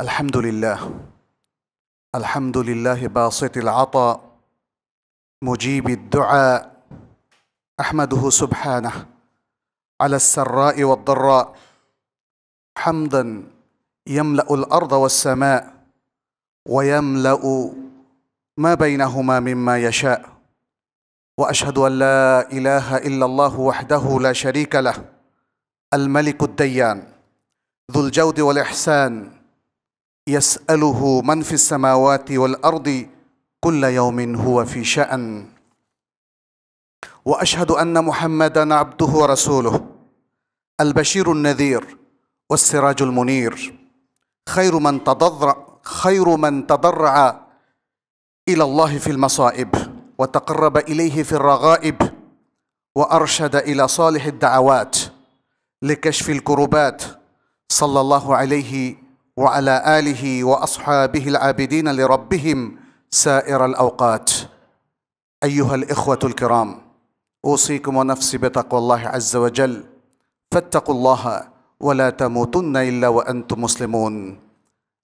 الحمد لله الحمد لله باسط العطاء مجيب الدعاء احمده سبحانه على السراء والضراء حمدا يملا الارض والسماء ويملا ما بينهما مما يشاء واشهد ان لا اله الا الله وحده لا شريك له الملك الديان ذو الجود والاحسان يساله من في السماوات والارض كل يوم هو في شان واشهد ان محمدا عبده ورسوله البشير النذير والسراج المنير خير من تضرع خير من تضرع الى الله في المصائب وتقرب اليه في الرغائب وارشد الى صالح الدعوات لكشف الكربات صلى الله عليه وعلى اله واصحابه العابدين لربهم سائر الاوقات ايها الاخوه الكرام اوصيكم ونفسي بتقوى الله عز وجل فاتقوا الله ولا تموتن الا وانتم مسلمون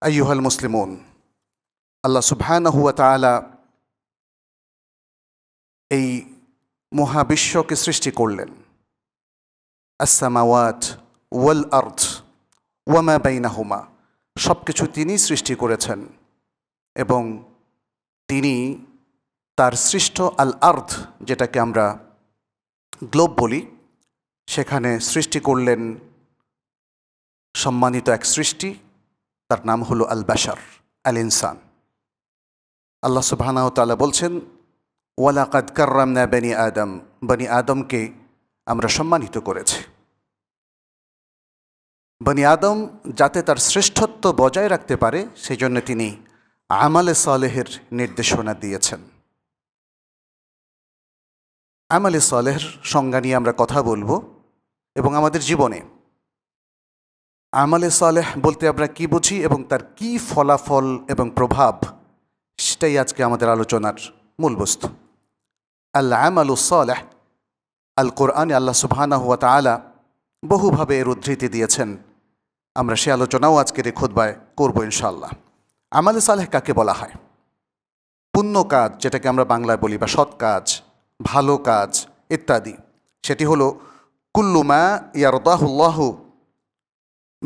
ايها المسلمون الله سبحانه وتعالى اي মহাবিশ্বকে সৃষ্টি করলেন আসসামাওয়াত ওয়াল আর্থ ওয়ামা বাইনাহুমা সব কিছু তিনি সৃষ্টি করেছেন এবং তিনি তার সৃষ্ট আল আর্থ যেটাকে আমরা গ্লোব বলি সেখানে সৃষ্টি করলেন সম্মানিত এক সৃষ্টি তার নাম হল আল বাসার আল ইনসান আল্লাহ সুবাহানাহ তালা বলছেন ওয়ালাকাদ কার্রামনা বানি আদম বনি আদমকে আমরা সম্মানিত করেছি বনি আদম যাতে তার শ্রেষ্ঠত্ব বজায় রাখতে পারে সেই জন্য তিনি আমালে সলেহের নির্দেশনা দিয়েছেন আমালে সলেহের সংজ্ঞা নিয়ে আমরা কথা বলবো এবং আমাদের জীবনে আমালে সলেহ বলতে আমরা কি বুঝি এবং তার কি ফলাফল এবং প্রভাব সেটাই আজকে আমাদের আলোচনার মূল বস্তু আল্লাহ আমালু সালেহ আল কোরআন আল্লাহ হুয়া তালা বহুভাবে এর উদ্ধৃতি দিয়েছেন আমরা সে আলোচনাও আজকের এই বায় করবো ইনশাল্লাহ আমালে সালেহ কাকে বলা হয় পুণ্য কাজ যেটাকে আমরা বাংলায় বলি বা সৎ কাজ ভালো কাজ ইত্যাদি সেটি হলো কুল্লুমা ইয়ারদাহুল্লাহ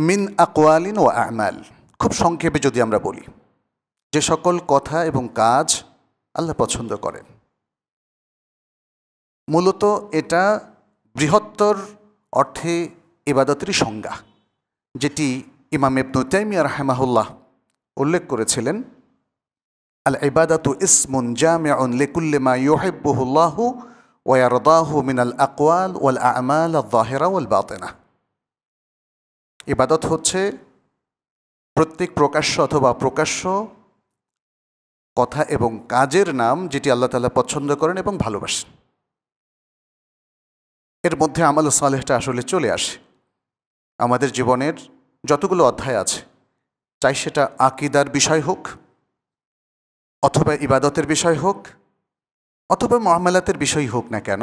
মিন আকোয়ালিন ও আমাল খুব সংক্ষেপে যদি আমরা বলি যে সকল কথা এবং কাজ আল্লাহ পছন্দ করেন মূলত এটা বৃহত্তর অর্থে এবাদতেরই সংজ্ঞা যেটি ইমাম ইবনু তাইমিয়া রাহেমাহুল্লাহ উল্লেখ করেছিলেন আল ইবাদাতু ইসমুন জামিয়া লিকুল্লি মা ইউহিব্বুহুল্লাহু ওয়া ইয়ারদাহু মিনাল আকওয়াল ওয়াল আমাল আয-যাহিরা ওয়াল বাতিনা ইবাদত হচ্ছে প্রত্যেক প্রকাশ্য অথবা প্রকাশ্য কথা এবং কাজের নাম যেটি আল্লাহ তালা পছন্দ করেন এবং ভালোবাসেন এর মধ্যে আমল সালেহটা আসলে চলে আসে আমাদের জীবনের যতগুলো অধ্যায় আছে চাই সেটা আকিদার বিষয় হোক অথবা ইবাদতের বিষয় হোক অথবা মহামেলাতের বিষয় হোক না কেন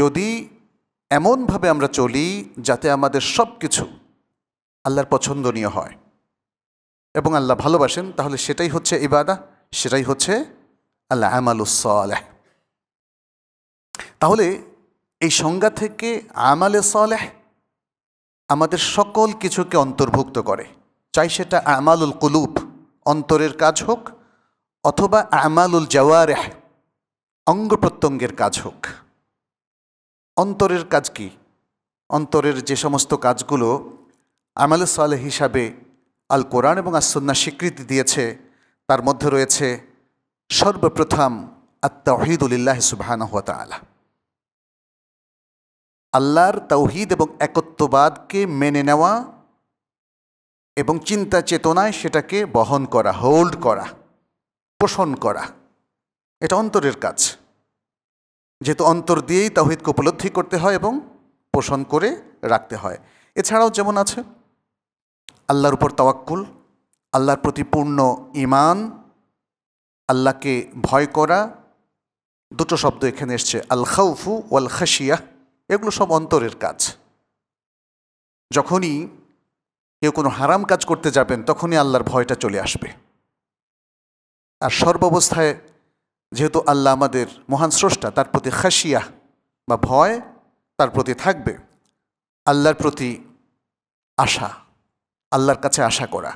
যদি এমনভাবে আমরা চলি যাতে আমাদের সব কিছু আল্লাহর পছন্দনীয় হয় এবং আল্লাহ ভালোবাসেন তাহলে সেটাই হচ্ছে ইবাদা সেটাই হচ্ছে আল্লাহ আমালুসলেহ তাহলে এই সংজ্ঞা থেকে আমালে সলেহ আমাদের সকল কিছুকে অন্তর্ভুক্ত করে চাই সেটা আমালুল কুলুপ অন্তরের কাজ হোক অথবা আমালুল জওয়ারেহ অঙ্গ প্রত্যঙ্গের কাজ হোক অন্তরের কাজ কি অন্তরের যে সমস্ত কাজগুলো আমাল সালেহ হিসাবে আল কোরআন এবং আসন্না স্বীকৃতি দিয়েছে তার মধ্যে রয়েছে সর্বপ্রথম আত্মাহিদুলিল্লাহ আলা আল্লাহর তৌহিদ এবং একত্ববাদকে মেনে নেওয়া এবং চিন্তা চেতনায় সেটাকে বহন করা হোল্ড করা পোষণ করা এটা অন্তরের কাজ যেহেতু অন্তর দিয়েই তাহিদকে উপলব্ধি করতে হয় এবং পোষণ করে রাখতে হয় এছাড়াও যেমন আছে আল্লাহর উপর তাওয়াক্কুল আল্লাহর প্রতি পূর্ণ ইমান আল্লাহকে ভয় করা দুটো শব্দ এখানে এসছে আল খাউফু ওয়াল খাসিয়া এগুলো সব অন্তরের কাজ যখনই কেউ কোনো হারাম কাজ করতে যাবেন তখনই আল্লাহর ভয়টা চলে আসবে আর সর্বাবস্থায় যেহেতু আল্লাহ আমাদের মহান স্রষ্টা তার প্রতি খাসিয়া বা ভয় তার প্রতি থাকবে আল্লাহর প্রতি আশা আল্লাহর কাছে আশা করা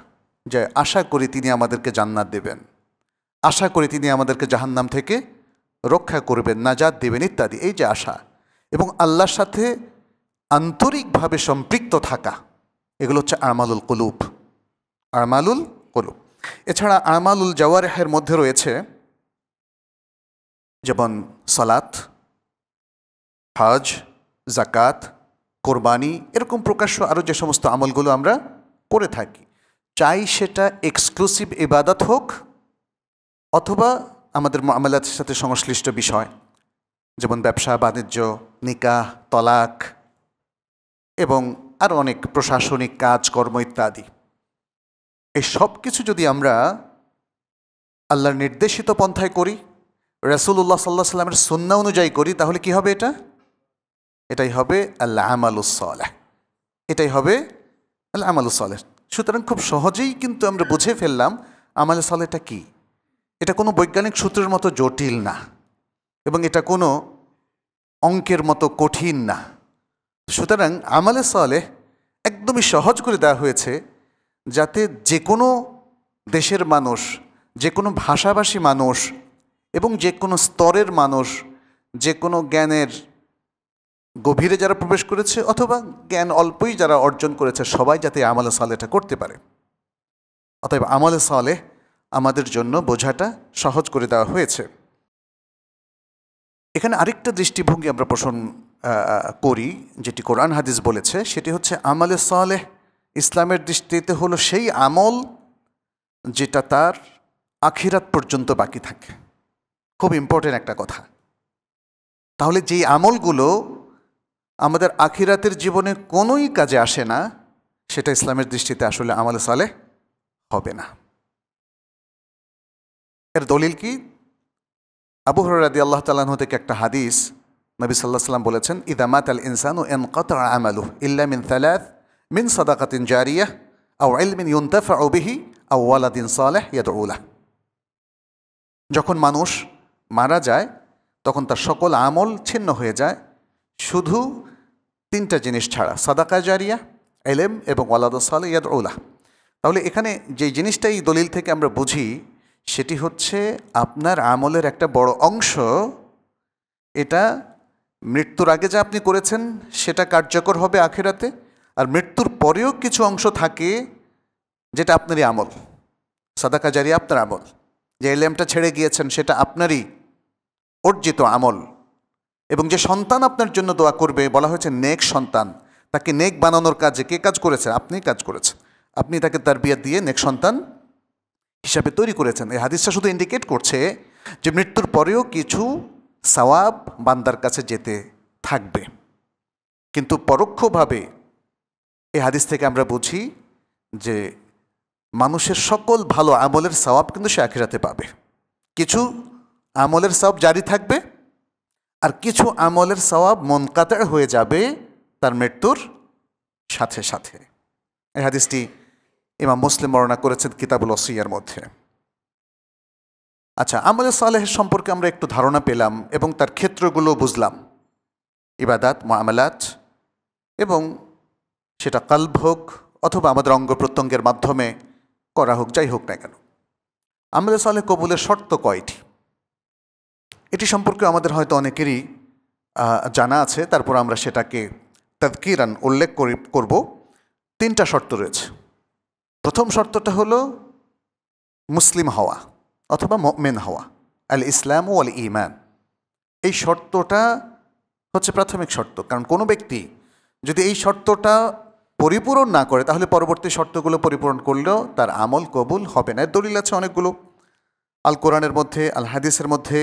যে আশা করি তিনি আমাদেরকে জান্নাত দেবেন আশা করি তিনি আমাদেরকে জাহান্নাম থেকে রক্ষা করবেন নাজাত দেবেন ইত্যাদি এই যে আশা এবং আল্লাহর সাথে আন্তরিকভাবে সম্পৃক্ত থাকা এগুলো হচ্ছে আমালুল কলুপ আমালুল কলুপ এছাড়া আমালুল জওয়ারেহের মধ্যে রয়েছে যেমন সালাত হজ জাকাত কোরবানি এরকম প্রকাশ্য আরও যে সমস্ত আমলগুলো আমরা করে থাকি চাই সেটা এক্সক্লুসিভ ইবাদত হোক অথবা আমাদের আমলাতের সাথে সংশ্লিষ্ট বিষয় যেমন ব্যবসা বাণিজ্য নিকাহ তলাক এবং আর অনেক প্রশাসনিক কাজকর্ম ইত্যাদি এই সব কিছু যদি আমরা আল্লাহর নির্দেশিত পন্থায় করি রসুল্লাহ সাল্লাহ সাল্লামের সুন্না অনুযায়ী করি তাহলে কি হবে এটা এটাই হবে আল্লাহ আমালুসলাহ এটাই হবে আল্লাহ আমালুসলেহ সুতরাং খুব সহজেই কিন্তু আমরা বুঝে ফেললাম আমাল সালেটা কি এটা কোনো বৈজ্ঞানিক সূত্রের মতো জটিল না এবং এটা কোনো অঙ্কের মতো কঠিন না সুতরাং আমালে সলে একদমই সহজ করে দেওয়া হয়েছে যাতে যে কোনো দেশের মানুষ যে কোনো ভাষাভাষী মানুষ এবং যে কোনো স্তরের মানুষ যে কোনো জ্ঞানের গভীরে যারা প্রবেশ করেছে অথবা জ্ঞান অল্পই যারা অর্জন করেছে সবাই যাতে আমালে এটা করতে পারে অতএব আমালে সালে আমাদের জন্য বোঝাটা সহজ করে দেওয়া হয়েছে এখানে আরেকটা দৃষ্টিভঙ্গি আমরা পোষণ করি যেটি কোরআন হাদিস বলেছে সেটি হচ্ছে আমলে সালেহ ইসলামের দৃষ্টিতে হলো সেই আমল যেটা তার আখিরাত পর্যন্ত বাকি থাকে খুব ইম্পর্টেন্ট একটা কথা তাহলে যেই আমলগুলো আমাদের আখিরাতের জীবনে কোনোই কাজে আসে না সেটা ইসলামের দৃষ্টিতে আসলে আমলে সালেহ হবে না এর দলিল কি আবু হরাদি আল্লাহ তালাহ থেকে একটা হাদিস নবী সাল্লাহ সাল্লাম বলেছেন ইদামাত আল ইনসানু এন কত আমালু ইল্লা মিন থালাত মিন সাদাকাতিন জারিয়া আও ইলমিন ইউন্তাফা ওবিহি আও ওয়ালাদিন সালেহ উলাহ যখন মানুষ মারা যায় তখন তার সকল আমল ছিন্ন হয়ে যায় শুধু তিনটা জিনিস ছাড়া সাদাকা জারিয়া এলেম এবং ওয়ালাদ সালে ইয়াদ তাহলে এখানে যে জিনিসটাই দলিল থেকে আমরা বুঝি সেটি হচ্ছে আপনার আমলের একটা বড় অংশ এটা মৃত্যুর আগে যা আপনি করেছেন সেটা কার্যকর হবে আখেরাতে আর মৃত্যুর পরেও কিছু অংশ থাকে যেটা আপনারই আমল সাদাকা জারি আপনার আমল যে এলএমটা ছেড়ে গিয়েছেন সেটা আপনারই অর্জিত আমল এবং যে সন্তান আপনার জন্য দোয়া করবে বলা হয়েছে নেক সন্তান তাকে নেক বানানোর কাজে কে কাজ করেছে আপনি কাজ করেছেন আপনি তাকে তার বিয়ে দিয়ে নেক সন্তান হিসাবে তৈরি করেছেন এই হাদিসটা শুধু ইন্ডিকেট করছে যে মৃত্যুর পরেও কিছু সওয়াব বান্দার কাছে যেতে থাকবে কিন্তু পরোক্ষভাবে এই হাদিস থেকে আমরা বুঝি যে মানুষের সকল ভালো আমলের সওয়াব কিন্তু সে আখিরাতে পাবে কিছু আমলের সওয়াব জারি থাকবে আর কিছু আমলের সওয়াব মনকাতার হয়ে যাবে তার মৃত্যুর সাথে সাথে এই হাদিসটি ইমাম মুসলিম বর্ণনা করেছেন কিতাবুল ওসিয়ার মধ্যে আচ্ছা আমলে সালেহের সম্পর্কে আমরা একটু ধারণা পেলাম এবং তার ক্ষেত্রগুলো বুঝলাম ইবাদাত মামলাত এবং সেটা কাল্ব হোক অথবা আমাদের অঙ্গ প্রত্যঙ্গের মাধ্যমে করা হোক যাই হোক না কেন আমলে সালেহ কবুলের শর্ত কয়টি এটি সম্পর্কে আমাদের হয়তো অনেকেরই জানা আছে তারপর আমরা সেটাকে তৎকিরান উল্লেখ করি করবো তিনটা শর্ত রয়েছে প্রথম শর্তটা হলো মুসলিম হওয়া অথবা মেন হওয়া আল ইসলাম ও আল ইমান এই শর্তটা হচ্ছে প্রাথমিক শর্ত কারণ কোনো ব্যক্তি যদি এই শর্তটা পরিপূরণ না করে তাহলে পরবর্তী শর্তগুলো পরিপূরণ করলেও তার আমল কবুল হবে না দলিল আছে অনেকগুলো আল কোরআনের মধ্যে আল হাদিসের মধ্যে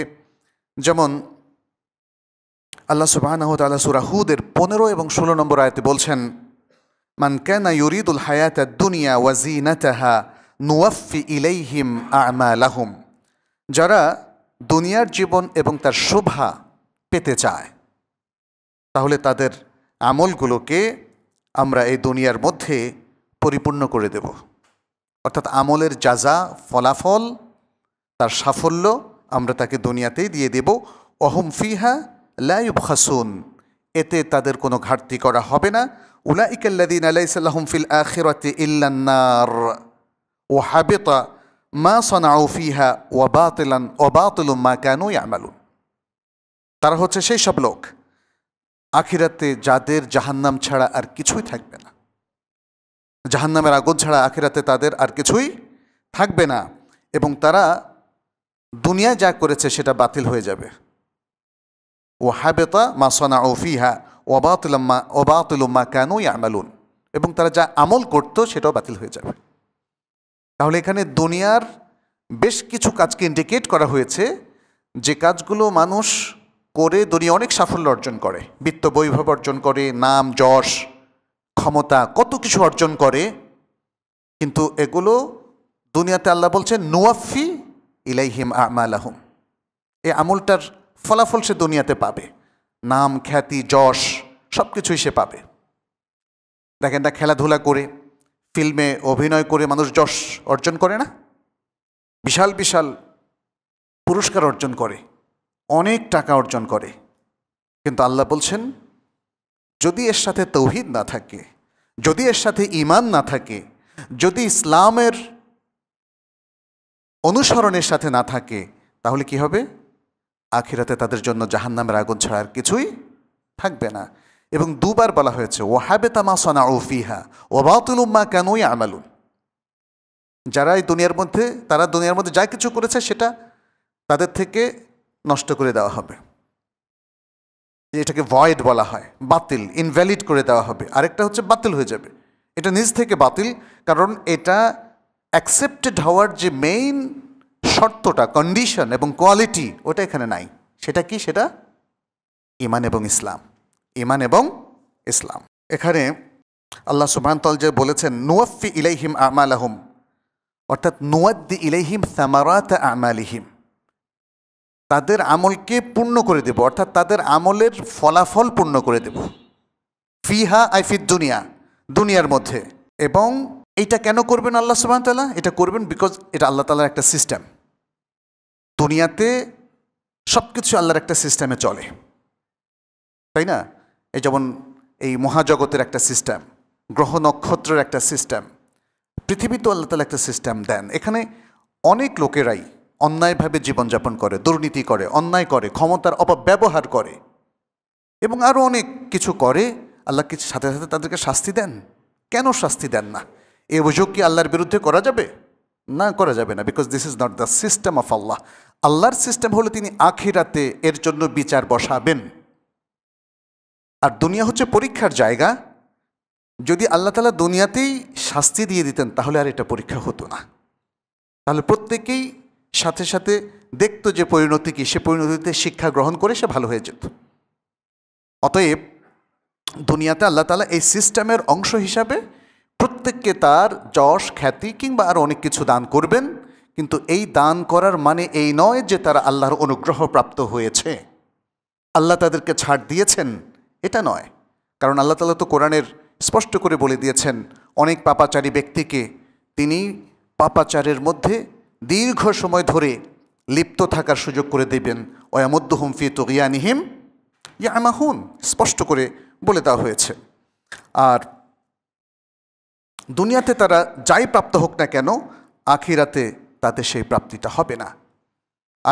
যেমন আল্লাহ সুবাহ সুরাহুদের পনেরো এবং ষোলো নম্বর আয়তে বলছেন من كان يريد الحياة الدنيا وزينتها নুয়াফি ইলাইহিম আমালাহুম যারা দুনিয়ার জীবন এবং তার শোভা পেতে চায় তাহলে তাদের আমলগুলোকে আমরা এই দুনিয়ার মধ্যে পরিপূর্ণ করে দেব অর্থাৎ আমলের যাজা ফলাফল তার সাফল্য আমরা তাকে দুনিয়াতেই দিয়ে দেব অহম ফিহা লাইব হাসুন এতে তাদের কোনো ঘাটতি করা হবে না أولئك الذين ليس لهم في الآخرة إلا النار وحبط ما صنعوا فيها وباطلا وباطل ما كانوا يعملون ترى هو সেই شبلوك লোক আখিরাতে جهنم জাহান্নাম ছাড়া আর কিছুই بنا جهنم را আগুন ছাড়া আখিরাতে তাদের আর কিছুই থাকবে بنا এবং ترى দুনিয়া যা করেছে সেটা বাতিল হয়ে যাবে ও হাবেতা মাসনা ও ওবাতুলম্মা ওবাতুলম্মা কেন আমালুন এবং তারা যা আমল করত সেটাও বাতিল হয়ে যাবে তাহলে এখানে দুনিয়ার বেশ কিছু কাজকে ইন্ডিকেট করা হয়েছে যে কাজগুলো মানুষ করে দুনিয়া অনেক সাফল্য অর্জন করে বিত্ত বৈভব অর্জন করে নাম যশ ক্ষমতা কত কিছু অর্জন করে কিন্তু এগুলো দুনিয়াতে আল্লাহ বলছেন নোয়াফি ইলাইহিম আমালাহুম এই আমলটার ফলাফল সে দুনিয়াতে পাবে নাম খ্যাতি যশ সব কিছুই সে পাবে দেখেন না খেলাধুলা করে ফিল্মে অভিনয় করে মানুষ যশ অর্জন করে না বিশাল বিশাল পুরস্কার অর্জন করে অনেক টাকা অর্জন করে কিন্তু আল্লাহ বলছেন যদি এর সাথে তৌহিদ না থাকে যদি এর সাথে ইমান না থাকে যদি ইসলামের অনুসরণের সাথে না থাকে তাহলে কি হবে আখিরাতে তাদের জন্য জাহান্নামের আগুন ছাড়া আর কিছুই থাকবে না এবং দুবার বলা হয়েছে ওহাবেতামা সনাউ ফিহা ওবাতুলুম্মা কেনই আমালুন যারা এই দুনিয়ার মধ্যে তারা দুনিয়ার মধ্যে যা কিছু করেছে সেটা তাদের থেকে নষ্ট করে দেওয়া হবে এটাকে ভয়েড বলা হয় বাতিল ইনভ্যালিড করে দেওয়া হবে আরেকটা হচ্ছে বাতিল হয়ে যাবে এটা নিজ থেকে বাতিল কারণ এটা অ্যাকসেপ্টেড হওয়ার যে মেইন শর্তটা কন্ডিশন এবং কোয়ালিটি ওটা এখানে নাই সেটা কি সেটা ইমান এবং ইসলাম ইমান এবং ইসলাম এখানে আল্লাহ সুবাহতল যে বলেছেন নুয়ফি ইলাইহিম আমালাহুম অর্থাৎ নুয়াদ্দি ইলাইহিম সামারাত আমালিহিম তাদের আমলকে পূর্ণ করে দেব অর্থাৎ তাদের আমলের ফলাফল পূর্ণ করে দেব ফিহা আইফিদ দুনিয়া দুনিয়ার মধ্যে এবং এটা কেন করবেন আল্লাহ সুবাহতাল্লাহ এটা করবেন বিকজ এটা আল্লাহ তালার একটা সিস্টেম দুনিয়াতে সব কিছু আল্লাহর একটা সিস্টেমে চলে তাই না এই যেমন এই মহাজগতের একটা সিস্টেম গ্রহ নক্ষত্রের একটা সিস্টেম তো আল্লাহ তালা একটা সিস্টেম দেন এখানে অনেক লোকেরাই অন্যায়ভাবে জীবনযাপন করে দুর্নীতি করে অন্যায় করে ক্ষমতার অপব্যবহার করে এবং আরও অনেক কিছু করে আল্লাহ কিছু সাথে সাথে তাদেরকে শাস্তি দেন কেন শাস্তি দেন না এ অভিযোগ কি আল্লাহর বিরুদ্ধে করা যাবে না করা যাবে না because this is not the system of Allah আল্লাহর সিস্টেম হলে তিনি আখিরাতে এর জন্য বিচার বসাবেন আর দুনিয়া হচ্ছে পরীক্ষার জায়গা যদি আল্লাহ তালা দুনিয়াতেই শাস্তি দিয়ে দিতেন তাহলে আর এটা পরীক্ষা হতো না তাহলে প্রত্যেকেই সাথে সাথে দেখতো যে পরিণতি কী সে পরিণতিতে শিক্ষা গ্রহণ করে সে ভালো হয়ে যেত অতএব দুনিয়াতে আল্লাহ তালা এই সিস্টেমের অংশ হিসাবে প্রত্যেককে তার যশ খ্যাতি কিংবা আর অনেক কিছু দান করবেন কিন্তু এই দান করার মানে এই নয় যে তারা আল্লাহর অনুগ্রহ প্রাপ্ত হয়েছে আল্লাহ তাদেরকে ছাড় দিয়েছেন এটা নয় কারণ আল্লাহ তালা তো কোরআনের স্পষ্ট করে বলে দিয়েছেন অনেক পাপাচারী ব্যক্তিকে তিনি পাপাচারের মধ্যে দীর্ঘ সময় ধরে লিপ্ত থাকার সুযোগ করে দেবেন অয়ামদ্দ হুমফি তো ইয়ানিহিম ইয়ামাহুন স্পষ্ট করে বলে দেওয়া হয়েছে আর দুনিয়াতে তারা যাই প্রাপ্ত হোক না কেন আখিরাতে তাতে সেই প্রাপ্তিটা হবে না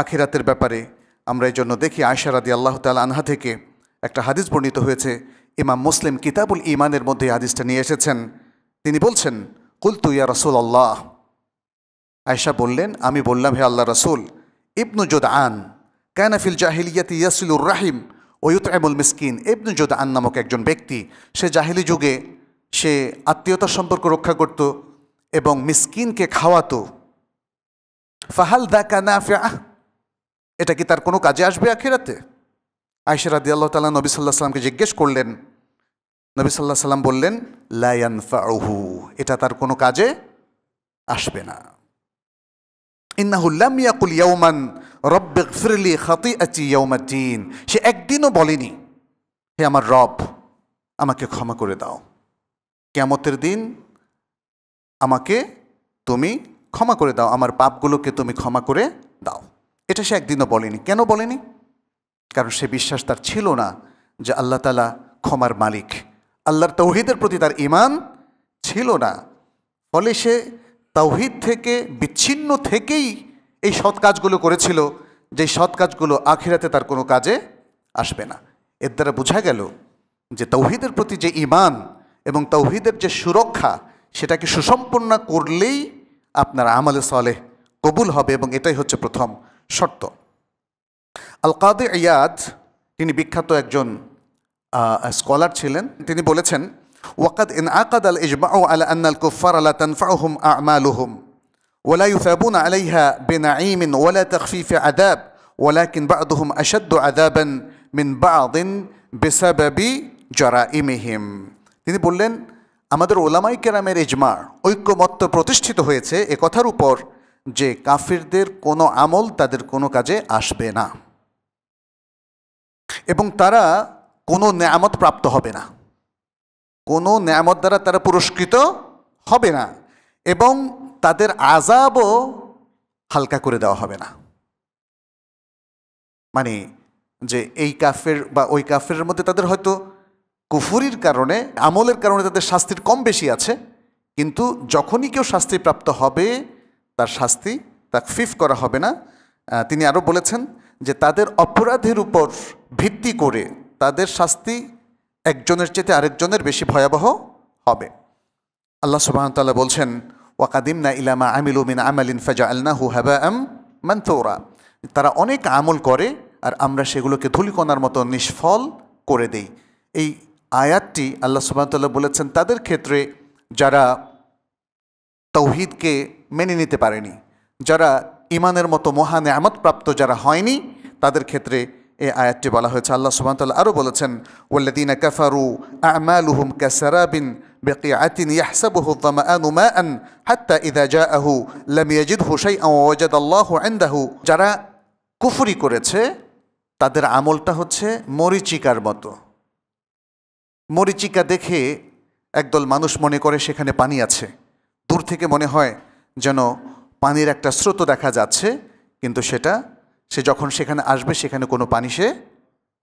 আখিরাতের ব্যাপারে আমরা এই জন্য দেখি আয়সারাদি আল্লাহ তাল আনহা থেকে একটা হাদিস বর্ণিত হয়েছে ইমাম মুসলিম কিতাবুল ইমানের মধ্যে হাদিসটা নিয়ে এসেছেন তিনি বলছেন কুলতু ইয়া রসুল আল্লাহ আয়সা বললেন আমি বললাম হে আল্লাহ রসুল ইবনু জোদ আন ক্যানাফিল জাহিলিয়াত ইয়াসিলুর রাহিম ওয়ুত আমুল মিসকিন ইবনু জোদ আন নামক একজন ব্যক্তি সে জাহিলি যুগে সে আত্মীয়তার সম্পর্ক রক্ষা করত এবং মিসকিনকে খাওয়াতো ফাহাল দা কানাফিয়া এটা কি তার কোনো কাজে আসবে আখিরাতে আয়সারা দিয়াল্লাহ তাল্লাহ নবী সাল্লাহ সাল্লামকে জিজ্ঞেস করলেন নবী সাল্লাহ সাল্লাম বললেন ফাউহু এটা তার কোনো কাজে আসবে না ইন্নাহুল্লাম ইয়াকুল ইয়ৌমান রব্বে ফিরলি খাতি আচি ইয়ৌমাদ্দিন সে একদিনও বলেনি হে আমার রব আমাকে ক্ষমা করে দাও কেমতের দিন আমাকে তুমি ক্ষমা করে দাও আমার পাপগুলোকে তুমি ক্ষমা করে দাও এটা সে একদিনও বলেনি কেন বলেনি কারণ সে বিশ্বাস তার ছিল না যে আল্লাহ তালা ক্ষমার মালিক আল্লাহর তৌহিদের প্রতি তার ইমান ছিল না ফলে সে তৌহিদ থেকে বিচ্ছিন্ন থেকেই এই সৎ কাজগুলো করেছিল যে সৎ কাজগুলো আখিরাতে তার কোনো কাজে আসবে না এর দ্বারা বোঝা গেল যে তৌহিদের প্রতি যে ইমান এবং তৌহিদের যে সুরক্ষা সেটাকে সুসম্পন্ন করলেই আপনার আমলে সলে কবুল হবে এবং এটাই হচ্ছে প্রথম শর্ত আল কাদি ইয়াদ তিনি বিখ্যাত একজন স্কলার ছিলেন তিনি বলেছেন ওয়াকাদ ইন আকাদ আল ইজমা ও আল আন্নাল কুফার আলা তানফাহুম আমালুহুম ولا يثابون عليها بنعيم ولا تخفيف عذاب ولكن بعضهم أشد عذابا من بعض بسبب جرائمهم তিনি বললেন আমাদের ওলামাই কেরামের ইজমার ঐক্যমত্য প্রতিষ্ঠিত হয়েছে এ কথার উপর যে কাফিরদের কোনো আমল তাদের কোনো কাজে আসবে না এবং তারা কোনো ন্যামত প্রাপ্ত হবে না কোনো ন্যামত দ্বারা তারা পুরস্কৃত হবে না এবং তাদের আজাবও হালকা করে দেওয়া হবে না মানে যে এই কাফের বা ওই কাফের মধ্যে তাদের হয়তো কুফুরির কারণে আমলের কারণে তাদের শাস্তির কম বেশি আছে কিন্তু যখনই কেউ শাস্তি প্রাপ্ত হবে তার শাস্তি তাকফিফ করা হবে না তিনি আরও বলেছেন যে তাদের অপরাধের উপর ভিত্তি করে তাদের শাস্তি একজনের চেতে আরেকজনের বেশি ভয়াবহ হবে আল্লাহ সুবাহতাল্লাহ বলছেন ওয়াকাদিম না ইলামা আমিলু মিন আমালিন ফাজা আলনাহু হাবা আম মান্তৌরা তারা অনেক আমল করে আর আমরা সেগুলোকে ধুলিকণার মতো নিষ্ফল করে দেই এই আয়াতটি আল্লাহ সুবাহতাল্লাহ বলেছেন তাদের ক্ষেত্রে যারা তৌহিদকে মেনে নিতে পারেনি যারা ইমানের মতো মহান আমত প্রাপ্ত যারা হয়নি তাদের ক্ষেত্রে এই আয়াতটি বলা হয়েছে আল্লাহ সুবাহতাল্লাহ আরও বলেছেন ওল্লাদিন কাফারু আমালুহুম কাসারাবিন بقيعة يحسبه الظمآن ماء حتى إذا جاءه لم يجده شيئا ووجد الله عنده যারা কুফুরি করেছে তাদের আমলটা হচ্ছে মরিচিকার মতো মরিচিকা দেখে একদল মানুষ মনে করে সেখানে পানি আছে দূর থেকে মনে হয় যেন পানির একটা স্রোত দেখা যাচ্ছে কিন্তু সেটা সে যখন সেখানে আসবে সেখানে কোনো পানি সে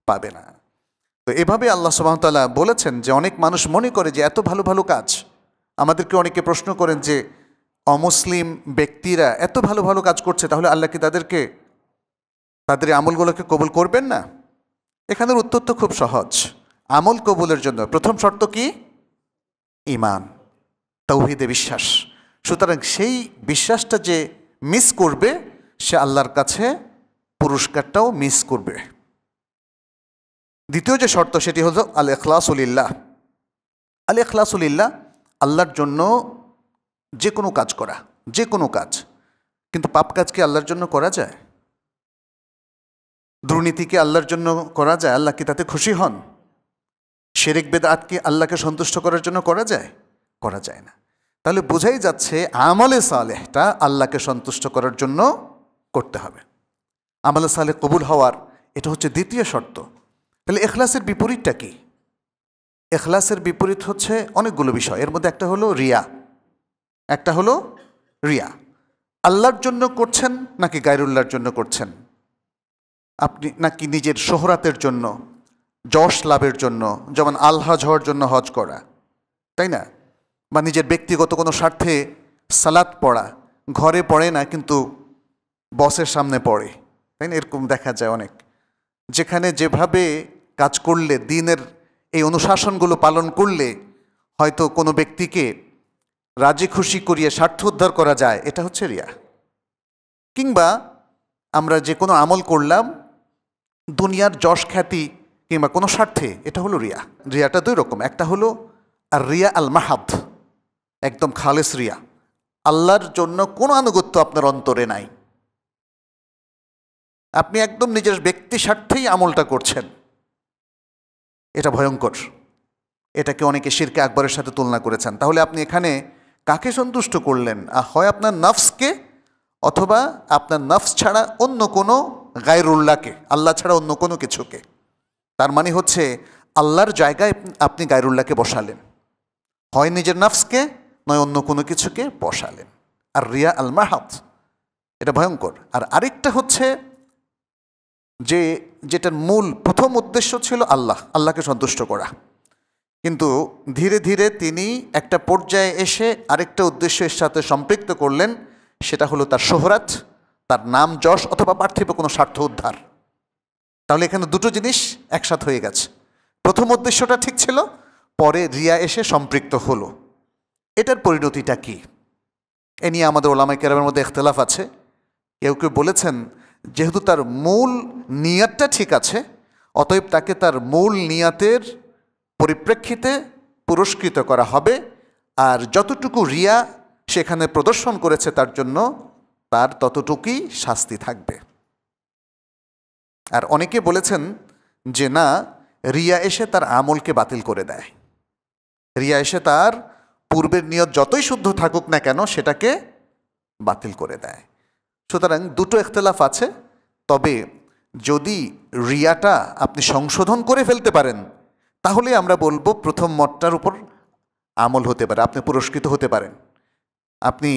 পাবে না তো এভাবে আল্লাহ সুবাহতাল্লাহ বলেছেন যে অনেক মানুষ মনে করে যে এত ভালো ভালো কাজ আমাদেরকে অনেকে প্রশ্ন করেন যে অমুসলিম ব্যক্তিরা এত ভালো ভালো কাজ করছে তাহলে আল্লাহ কি তাদেরকে তাদের আমলগুলোকে কবুল করবেন না এখানের উত্তর তো খুব সহজ আমল কবুলের জন্য প্রথম শর্ত কি ইমান তৌহিদে বিশ্বাস সুতরাং সেই বিশ্বাসটা যে মিস করবে সে আল্লাহর কাছে পুরস্কারটাও মিস করবে দ্বিতীয় যে শর্ত সেটি হল আল এখলাসুলিল্লাহ আল এখলাসুলিল্লাহ আল্লাহর জন্য যে কোনো কাজ করা যে কোনো কাজ কিন্তু পাপ কাজ কি আল্লাহর জন্য করা যায় দুর্নীতিকে আল্লাহর জন্য করা যায় আল্লাহ কি তাতে খুশি হন সেরেক বেদ আতকে আল্লাহকে সন্তুষ্ট করার জন্য করা যায় করা যায় না তাহলে বোঝাই যাচ্ছে আমলে সালেহটা আল্লাহকে সন্তুষ্ট করার জন্য করতে হবে আমলে সালে কবুল হওয়ার এটা হচ্ছে দ্বিতীয় শর্ত তাহলে এখলাসের বিপরীতটা কি এখলাসের বিপরীত হচ্ছে অনেকগুলো বিষয় এর মধ্যে একটা হলো রিয়া একটা হলো রিয়া আল্লাহর জন্য করছেন নাকি গায়রুল্লাহর জন্য করছেন আপনি নাকি নিজের শোহরাতের জন্য যশ লাভের জন্য যেমন আল্লাহ হওয়ার জন্য হজ করা তাই না বা নিজের ব্যক্তিগত কোনো স্বার্থে সালাদ পড়া ঘরে পড়ে না কিন্তু বসের সামনে পড়ে তাই না এরকম দেখা যায় অনেক যেখানে যেভাবে কাজ করলে দিনের এই অনুশাসনগুলো পালন করলে হয়তো কোনো ব্যক্তিকে রাজি খুশি করিয়ে স্বার্থ উদ্ধার করা যায় এটা হচ্ছে রিয়া কিংবা আমরা যে কোনো আমল করলাম দুনিয়ার যশ খ্যাতি কিংবা কোনো স্বার্থে এটা হলো রিয়া রিয়াটা দুই রকম একটা হলো আর রিয়া আল মাহাদ একদম খালেস রিয়া আল্লাহর জন্য কোনো আনুগত্য আপনার অন্তরে নাই আপনি একদম নিজের ব্যক্তি স্বার্থেই আমলটা করছেন এটা ভয়ঙ্কর এটাকে অনেকে শিরকে আকবরের সাথে তুলনা করেছেন তাহলে আপনি এখানে কাকে সন্তুষ্ট করলেন হয় আপনার নফসকে অথবা আপনার নফস ছাড়া অন্য কোনো গায়রুল্লাহকে আল্লাহ ছাড়া অন্য কোনো কিছুকে তার মানে হচ্ছে আল্লাহর জায়গায় আপনি গায়রুল্লাহকে বসালেন হয় নিজের নফসকে নয় অন্য কোনো কিছুকে বসালেন আর রিয়া আল মাহাত এটা ভয়ঙ্কর আর আরেকটা হচ্ছে যে যেটার মূল প্রথম উদ্দেশ্য ছিল আল্লাহ আল্লাহকে সন্তুষ্ট করা কিন্তু ধীরে ধীরে তিনি একটা পর্যায়ে এসে আরেকটা উদ্দেশ্যের সাথে সম্পৃক্ত করলেন সেটা হলো তার শোহরাত তার নাম যশ অথবা পার্থিব কোনো স্বার্থ উদ্ধার তাহলে এখানে দুটো জিনিস একসাথ হয়ে গেছে প্রথম উদ্দেশ্যটা ঠিক ছিল পরে রিয়া এসে সম্পৃক্ত হলো এটার পরিণতিটা কি এ নিয়ে আমাদের ওলামা কেরামের মধ্যে এখতলাফ আছে কেউ কেউ বলেছেন যেহেতু তার মূল নিয়াতটা ঠিক আছে অতএব তাকে তার মূল নিয়াতের পরিপ্রেক্ষিতে পুরস্কৃত করা হবে আর যতটুকু রিয়া সেখানে প্রদর্শন করেছে তার জন্য তার ততটুকুই শাস্তি থাকবে আর অনেকে বলেছেন যে না রিয়া এসে তার আমলকে বাতিল করে দেয় রিয়া এসে তার পূর্বের নিয়ত যতই শুদ্ধ থাকুক না কেন সেটাকে বাতিল করে দেয় সুতরাং দুটো এখতলাফ আছে তবে যদি রিয়াটা আপনি সংশোধন করে ফেলতে পারেন তাহলে আমরা বলবো প্রথম মতটার উপর আমল হতে পারে আপনি পুরস্কৃত হতে পারেন আপনি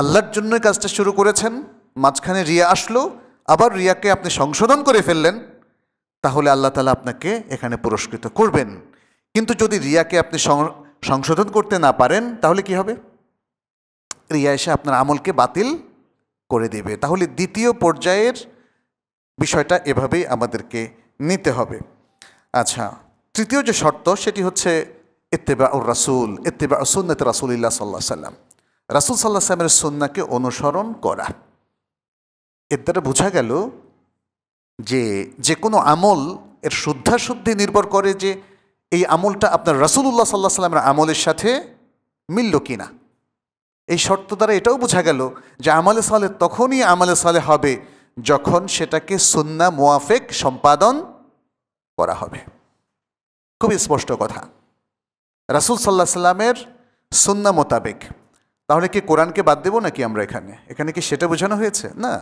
আল্লাহর জন্য কাজটা শুরু করেছেন মাঝখানে রিয়া আসলো আবার রিয়াকে আপনি সংশোধন করে ফেললেন তাহলে আল্লাহ তালা আপনাকে এখানে পুরস্কৃত করবেন কিন্তু যদি রিয়াকে আপনি সংশোধন করতে না পারেন তাহলে কি হবে রিয়া এসে আপনার আমলকে বাতিল করে দেবে তাহলে দ্বিতীয় পর্যায়ের বিষয়টা এভাবেই আমাদেরকে নিতে হবে আচ্ছা তৃতীয় যে শর্ত সেটি হচ্ছে ইত্তেবা উর রাসুল ইত্তেবা সুন্নাতে রাসুলিল্লা সাল্লাহ সাল্লাম রাসুল সাল্লাহ সাল্লামের সুন্নাকে অনুসরণ করা এর দ্বারা বোঝা গেল যে যে কোনো আমল এর শুদ্ধাশুদ্ধি নির্ভর করে যে এই আমলটা আপনার রাসুলুল্লাহ সাল্লাহ সাল্লামের আমলের সাথে মিলল কি না এই শর্ত দ্বারা এটাও বোঝা গেল যে আমলে সালে তখনই আমলে সালে হবে যখন সেটাকে সুন্না মোয়াফেক সম্পাদন করা হবে খুবই স্পষ্ট কথা রাসুল সাল্লাহ সাল্লামের সুন্না মোতাবেক তাহলে কি কোরআনকে বাদ দেবো নাকি আমরা এখানে এখানে কি সেটা বোঝানো হয়েছে না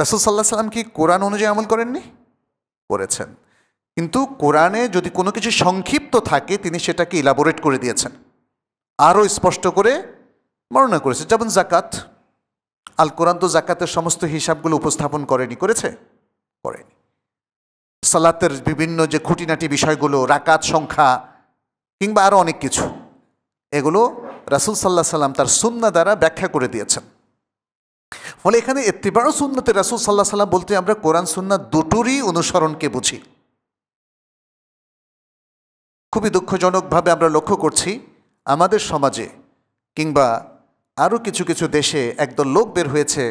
রাসুল সাল্লাহ সাল্লাম কি কোরআন অনুযায়ী আমল করেননি করেছেন কিন্তু কোরআনে যদি কোনো কিছু সংক্ষিপ্ত থাকে তিনি সেটাকে ইলাবোরেট করে দিয়েছেন আরও স্পষ্ট করে বর্ণনা করেছে যেমন জাকাত আল কোরআন তো জাকাতের সমস্ত হিসাবগুলো উপস্থাপন করেনি করেছে করেনি সালাতের বিভিন্ন যে খুঁটিনাটি বিষয়গুলো রাকাত সংখ্যা কিংবা আরও অনেক কিছু এগুলো রাসুল সাল্লাহ সাল্লাম তার সুন্না দ্বারা ব্যাখ্যা করে দিয়েছেন ফলে এখানে এত্তিবারও সুন্নাতে রাসুল সাল্লাহ সাল্লাম বলতে আমরা কোরআন সুন্না দুটোরই অনুসরণকে বুঝি খুবই দুঃখজনকভাবে আমরা লক্ষ্য করছি আমাদের সমাজে কিংবা আরও কিছু কিছু দেশে একদল লোক বের হয়েছে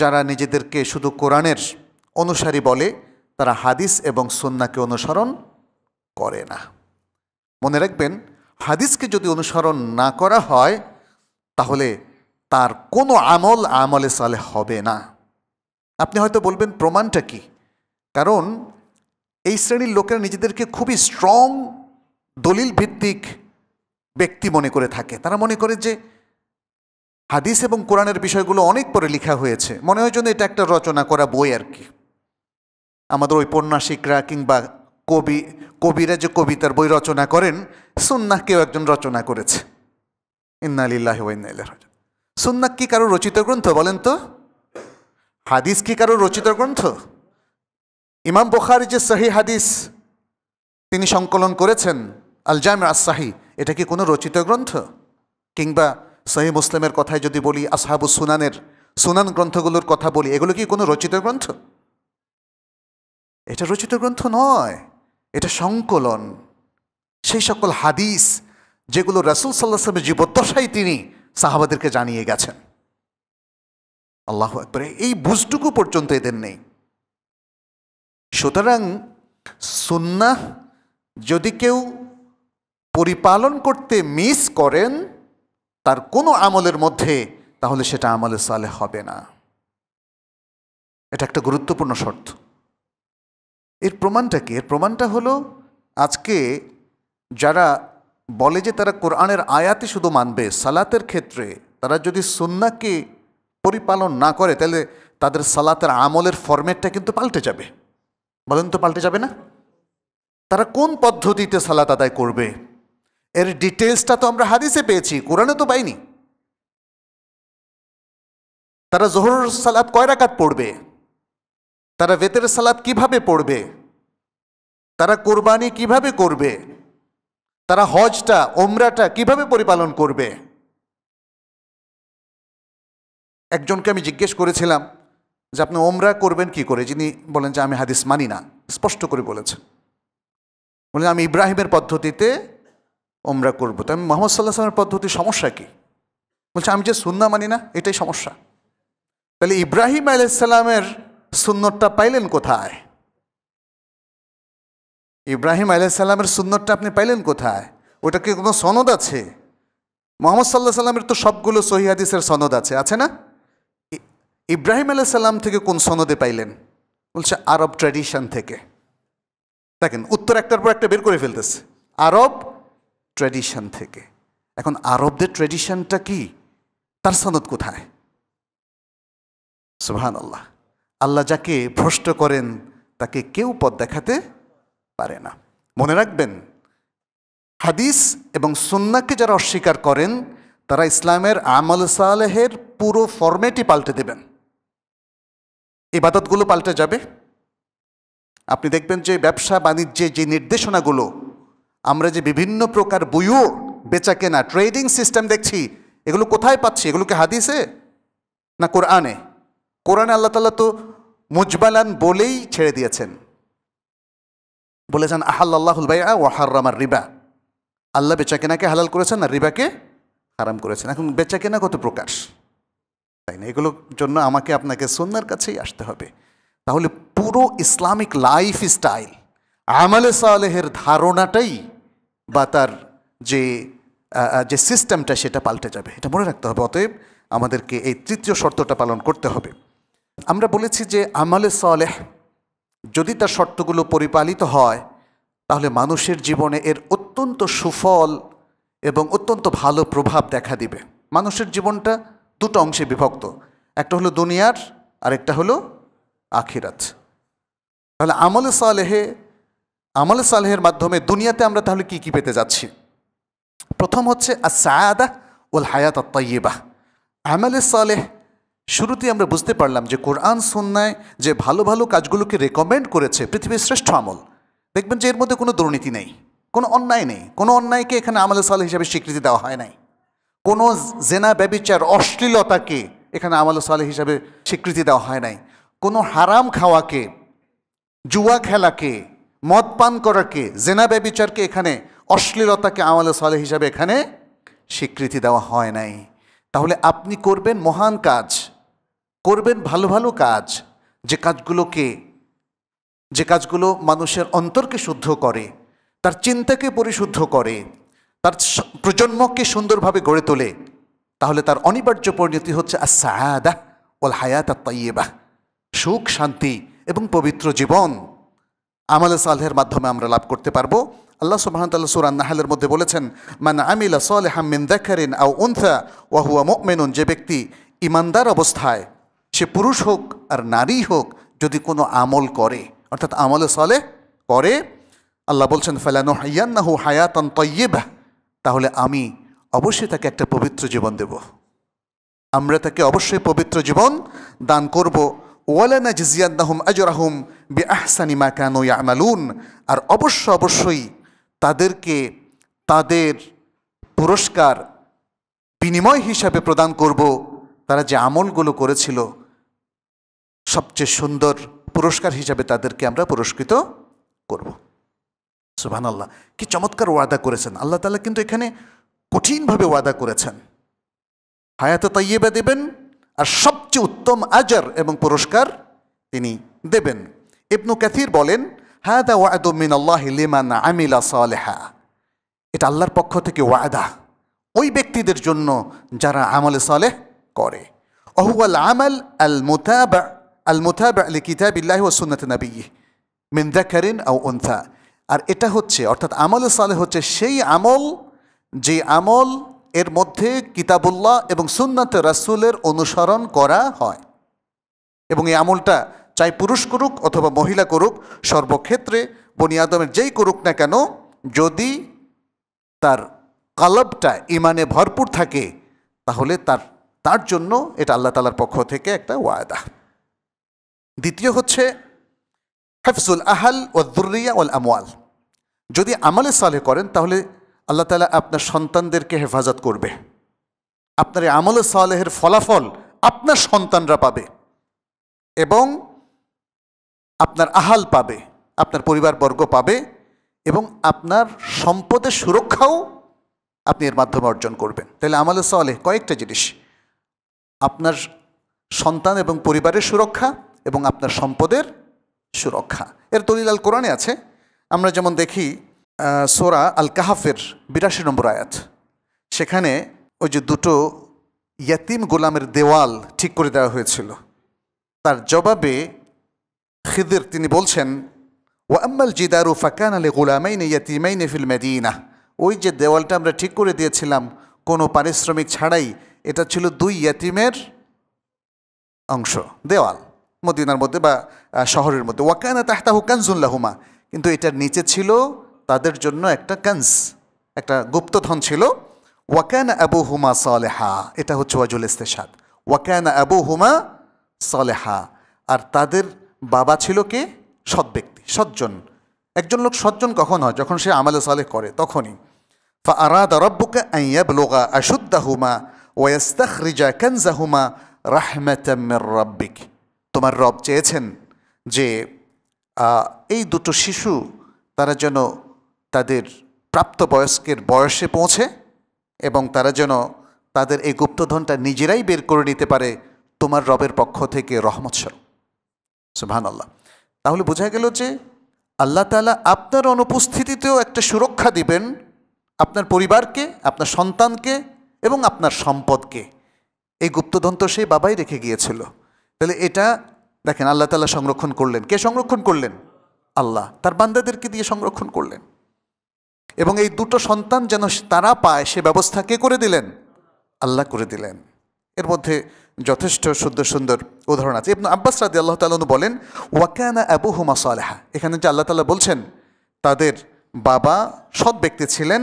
যারা নিজেদেরকে শুধু কোরআনের অনুসারী বলে তারা হাদিস এবং সন্নাকে অনুসরণ করে না মনে রাখবেন হাদিসকে যদি অনুসরণ না করা হয় তাহলে তার কোনো আমল আমলে সালে হবে না আপনি হয়তো বলবেন প্রমাণটা কি কারণ এই শ্রেণীর লোকেরা নিজেদেরকে খুবই স্ট্রং দলিল ভিত্তিক ব্যক্তি মনে করে থাকে তারা মনে করে যে হাদিস এবং কোরআনের বিষয়গুলো অনেক পরে লেখা হয়েছে মনে হয় যেন এটা একটা রচনা করা বই আর কি আমাদের ঔপন্যাসিকরা কিংবা কবি কবিরা যে কবিতার বই রচনা করেন সুন্না কেউ একজন রচনা করেছে ইন্নালিল্লাহ সুন্না কি কারো রচিত গ্রন্থ বলেন তো হাদিস কি কারো রচিত গ্রন্থ ইমাম বখারি যে সহি হাদিস তিনি সংকলন করেছেন আল জামে আসাহি এটা কি কোনো রচিত গ্রন্থ কিংবা সহি মুসলিমের কথায় যদি বলি আসহাবু সুনানের সুনান গ্রন্থগুলোর কথা বলি এগুলো কি কোনো রচিত গ্রন্থ এটা রচিত গ্রন্থ নয় এটা সংকলন সেই সকল হাদিস যেগুলো রাসুল সাল্লাহ সাহেবের জীবদ্দশায় তিনি সাহাবাদেরকে জানিয়ে গেছেন আল্লাহ একবারে এই বুঝটুকু পর্যন্ত এদের নেই সুতরাং সুন্না যদি কেউ পরিপালন করতে মিস করেন তার কোনো আমলের মধ্যে তাহলে সেটা আমলে সালে হবে না এটা একটা গুরুত্বপূর্ণ শর্ত এর প্রমাণটা কি এর প্রমাণটা হলো আজকে যারা বলে যে তারা কোরআনের আয়াতে শুধু মানবে সালাতের ক্ষেত্রে তারা যদি সুন্নাকে পরিপালন না করে তাহলে তাদের সালাতের আমলের ফরম্যাটটা কিন্তু পাল্টে যাবে বলেন তো পাল্টে যাবে না তারা কোন পদ্ধতিতে সালাত আদায় করবে এর ডিটেলসটা তো আমরা হাদিসে পেয়েছি কোরআনে তো পাইনি তারা জোহর সালাত কয় রাকাত পড়বে তারা বেতের সালাত কিভাবে পড়বে তারা কোরবানি কিভাবে করবে তারা হজটা ওমরাটা কিভাবে পরিপালন করবে একজনকে আমি জিজ্ঞেস করেছিলাম যে আপনি ওমরা করবেন কি করে যিনি বলেন যে আমি হাদিস মানি না স্পষ্ট করে বলেছেন বলে আমি ইব্রাহিমের পদ্ধতিতে ওমরা করবো তো আমি মোহাম্মদ সাল্লাহ সাল্লামের পদ্ধতির সমস্যা কী বলছে আমি যে সুন্না মানি না এটাই সমস্যা তাহলে ইব্রাহিম আলাইসাল্লামের সুন্নরটা পাইলেন কোথায় ইব্রাহিম আলাইসাল্লামের সুন্নরটা আপনি পাইলেন কোথায় ওটা কি কোনো সনদ আছে মোহাম্মদ সাল্লাহ সাল্লামের তো সবগুলো সহিহাদিসের সনদ আছে আছে না ইব্রাহিম আলাইসাল্লাম থেকে কোন সনদে পাইলেন বলছে আরব ট্র্যাডিশন থেকে দেখেন উত্তর একটার পর একটা বের করে ফেলতেছে আরব ট্র্যাডিশন থেকে এখন আরবদের ট্র্যাডিশনটা কি তার সনদ কোথায় সুহান আল্লাহ আল্লাহ যাকে ভ্রষ্ট করেন তাকে কেউ পথ দেখাতে পারে না মনে রাখবেন হাদিস এবং সুন্নাকে যারা অস্বীকার করেন তারা ইসলামের আমল সালেহের পুরো ফর্মেটই পাল্টে দেবেন এবাদতগুলো পাল্টে যাবে আপনি দেখবেন যে ব্যবসা বাণিজ্যে যে নির্দেশনাগুলো আমরা যে বিভিন্ন প্রকার বইও বেচা কেনা ট্রেডিং সিস্টেম দেখছি এগুলো কোথায় পাচ্ছি এগুলোকে হাদিসে না কোরআনে কোরআনে আল্লাহ তালা তো মুজবালান বলেই ছেড়ে দিয়েছেন বলেছেন আহাল্লাহুল বাইয়া ও আমার রিবা আল্লাহ বেচা কেনাকে হালাল করেছেন আর রিবাকে হারাম করেছেন এখন বেচাকেনা কত প্রকাশ তাই না এগুলোর জন্য আমাকে আপনাকে সন্ন্যার কাছেই আসতে হবে তাহলে পুরো ইসলামিক লাইফ স্টাইল আমলে সালেহের ধারণাটাই বা তার যে যে সিস্টেমটা সেটা পাল্টে যাবে এটা মনে রাখতে হবে অতএব আমাদেরকে এই তৃতীয় শর্তটা পালন করতে হবে আমরা বলেছি যে আমালে সালেহ যদি তার শর্তগুলো পরিপালিত হয় তাহলে মানুষের জীবনে এর অত্যন্ত সুফল এবং অত্যন্ত ভালো প্রভাব দেখা দিবে মানুষের জীবনটা দুটো অংশে বিভক্ত একটা হলো দুনিয়ার আরেকটা হলো আখিরাত তাহলে আমল সালেহে আমল সালেহের মাধ্যমে দুনিয়াতে আমরা তাহলে কি কি পেতে যাচ্ছি প্রথম হচ্ছে সায়াদা ওল হায়াত আত্মাইবাহ আমল সালেহ শুরুতে আমরা বুঝতে পারলাম যে কোরআন সন্ন্যায় যে ভালো ভালো কাজগুলোকে রেকমেন্ড করেছে পৃথিবীর শ্রেষ্ঠ আমল দেখবেন যে এর মধ্যে কোনো দুর্নীতি নেই কোনো অন্যায় নেই কোনো অন্যায়কে এখানে আমল সাল হিসেবে স্বীকৃতি দেওয়া হয় নাই কোনো জেনা ব্যবিচার অশ্লীলতাকে এখানে আমল সালে হিসাবে স্বীকৃতি দেওয়া হয় নাই কোনো হারাম খাওয়াকে জুয়া খেলাকে মদ পান করাকে জেনাবে বিচারকে এখানে অশ্লীলতাকে আমলে সলে হিসাবে এখানে স্বীকৃতি দেওয়া হয় নাই তাহলে আপনি করবেন মহান কাজ করবেন ভালো ভালো কাজ যে কাজগুলোকে যে কাজগুলো মানুষের অন্তরকে শুদ্ধ করে তার চিন্তাকে পরিশুদ্ধ করে তার প্রজন্মকে সুন্দরভাবে গড়ে তোলে তাহলে তার অনিবার্য পরিণতি হচ্ছে আসাদা ওল হায়াত তাইয়েবাহ সুখ শান্তি এবং পবিত্র জীবন আমালে সালহের মাধ্যমে আমরা লাভ করতে পারবো আল্লাহ সুবাহতাল্লাহ সুরান নাহালের মধ্যে বলেছেন মান আমিলা সালেহামিন দেখারিন আও উনথা ওয়াহুয়া মোকমেনুন যে ব্যক্তি ইমানদার অবস্থায় সে পুরুষ হোক আর নারী হোক যদি কোনো আমল করে অর্থাৎ আমলে সলে করে আল্লাহ বলছেন ফেলানো হাইয়ান্নাহু হায়াতন তৈয়েবা তাহলে আমি অবশ্যই তাকে একটা পবিত্র জীবন দেব আমরা তাকে অবশ্যই পবিত্র জীবন দান করব ওয়ালানা আজরাহুম বে আহসানি মাকানো ইয়ামালুন আর অবশ্য অবশ্যই তাদেরকে তাদের পুরস্কার বিনিময় হিসাবে প্রদান করব তারা যে আমলগুলো করেছিল সবচেয়ে সুন্দর পুরস্কার হিসাবে তাদেরকে আমরা পুরস্কৃত করব সুহান আল্লাহ কি চমৎকার ওয়াদা করেছেন আল্লাহ তালা কিন্তু এখানে কঠিনভাবে ওয়াদা করেছেন হায়াতে তাইয়েবা দেবেন আর সব সবচেয়ে উত্তম আজার এবং পুরস্কার তিনি দেবেন ইবনু ক্যাথির বলেন হ্যাঁ ওয়াদু মিন আল্লাহ লিমান আমিলা সালেহা এটা আল্লাহর পক্ষ থেকে ওয়াদা ওই ব্যক্তিদের জন্য যারা আমলে সালেহ করে অহুয়াল আমল আল মুতাব আল মুতাব আলী কিতাব ইল্লাহ ও সুন্নত নবী মিন্দাকারিন ও উন্থা আর এটা হচ্ছে অর্থাৎ আমল সালে হচ্ছে সেই আমল যে আমল এর মধ্যে কিতাবুল্লাহ এবং সুন্নাতে রাসুলের অনুসরণ করা হয় এবং এই আমলটা চাই পুরুষ করুক অথবা মহিলা করুক সর্বক্ষেত্রে বনি আদমের যেই করুক না কেন যদি তার কালবটা ইমানে ভরপুর থাকে তাহলে তার তার জন্য এটা আল্লাহ তালার পক্ষ থেকে একটা ওয়াদা দ্বিতীয় হচ্ছে হেফজুল আহাল ও দুর্রিয়া ওয়াল আমওয়াল যদি আমলে সালে করেন তাহলে আল্লাহ তালা আপনার সন্তানদেরকে হেফাজত করবে আপনার এই আমল সালেহের ফলাফল আপনার সন্তানরা পাবে এবং আপনার আহাল পাবে আপনার পরিবারবর্গ পাবে এবং আপনার সম্পদের সুরক্ষাও আপনি এর মাধ্যমে অর্জন করবেন তাহলে আমল সালেহ কয়েকটা জিনিস আপনার সন্তান এবং পরিবারের সুরক্ষা এবং আপনার সম্পদের সুরক্ষা এর দলিলাল কোরআনে আছে আমরা যেমন দেখি সোরা আল কাহাফের বিরাশি নম্বর আয়াত সেখানে ওই যে দুটো ইয়াতিম গোলামের দেওয়াল ঠিক করে দেওয়া হয়েছিল তার জবাবে খিদির তিনি বলছেন ওয়াম্মাল জিদারু ফাকান আলী গোলামাইনে ইয়াতিমাইনে ফিল মেদিনা ওই যে দেওয়ালটা আমরা ঠিক করে দিয়েছিলাম কোনো পারিশ্রমিক ছাড়াই এটা ছিল দুই ইয়াতিমের অংশ দেওয়াল মদিনার মধ্যে বা শহরের মধ্যে ওয়াকায়না তাহতাহু কানজুল্লাহুমা কিন্তু এটার নিচে ছিল তাদের জন্য একটা কান্স একটা গুপ্তধন ছিল ওয়াকান আবু হুমা সালেহা এটা হচ্ছে ওয়াজুল ইস্তেশাদ ওয়াকান আবু হুমা সালেহা আর তাদের বাবা ছিল কে সৎ ব্যক্তি সজ্জন একজন লোক সজ্জন কখন হয় যখন সে আমালে সালে করে তখনই ফা আরাদ রব্বুকা আইয়াব লোগা আশুদ্দাহুমা ওয়াস্তাখ রিজা কানজাহুমা রাহমাতামের রব্বিক তোমার রব চেয়েছেন যে এই দুটো শিশু তারা যেন তাদের প্রাপ্তবয়স্কের বয়সে পৌঁছে এবং তারা যেন তাদের এই গুপ্তধনটা নিজেরাই বের করে নিতে পারে তোমার রবের পক্ষ থেকে রহমত স্বরূপ সুহান আল্লাহ তাহলে বোঝা গেল যে আল্লাহ তালা আপনার অনুপস্থিতিতেও একটা সুরক্ষা দিবেন আপনার পরিবারকে আপনার সন্তানকে এবং আপনার সম্পদকে এই গুপ্তধন তো সেই বাবাই রেখে গিয়েছিল তাহলে এটা দেখেন আল্লাহ তালা সংরক্ষণ করলেন কে সংরক্ষণ করলেন আল্লাহ তার বান্দাদেরকে দিয়ে সংরক্ষণ করলেন এবং এই দুটো সন্তান যেন তারা পায় সে ব্যবস্থা কে করে দিলেন আল্লাহ করে দিলেন এর মধ্যে যথেষ্ট সুন্দর সুন্দর উদাহরণ আছে এবং আব্বাস রাদি আল্লাহ তালু বলেন ওয়াকানা আবু হুমা সালেহা এখানে যে আল্লাহ তালা বলছেন তাদের বাবা সৎ ব্যক্তি ছিলেন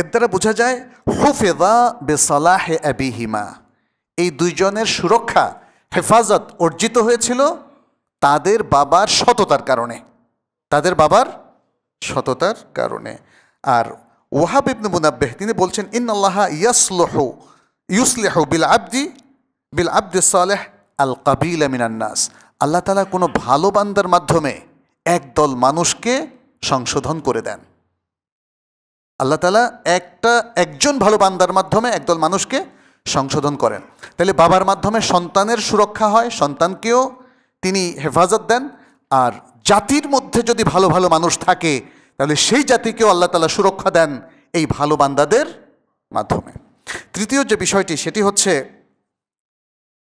এর দ্বারা বোঝা যায় হুফেদা বেসালাহে হিমা এই দুইজনের সুরক্ষা হেফাজত অর্জিত হয়েছিল তাদের বাবার সততার কারণে তাদের বাবার সততার কারণে আর ওয়াহাব ইবনে মুনাব্বেহ তিনি বলছেন ইন আল্লাহ ইয়াসলহু ইউসলেহ বিল আবদি বিল আব্দ সালেহ আল কাবিল আমিনান্নাস আল্লাহ তালা কোনো ভালো বান্দার মাধ্যমে একদল মানুষকে সংশোধন করে দেন আল্লাহ তালা একটা একজন ভালো বান্দার মাধ্যমে একদল মানুষকে সংশোধন করেন তাহলে বাবার মাধ্যমে সন্তানের সুরক্ষা হয় সন্তানকেও তিনি হেফাজত দেন আর জাতির মধ্যে যদি ভালো ভালো মানুষ থাকে তাহলে সেই জাতিকেও আল্লাহ তালা সুরক্ষা দেন এই ভালো বান্দাদের মাধ্যমে তৃতীয় যে বিষয়টি সেটি হচ্ছে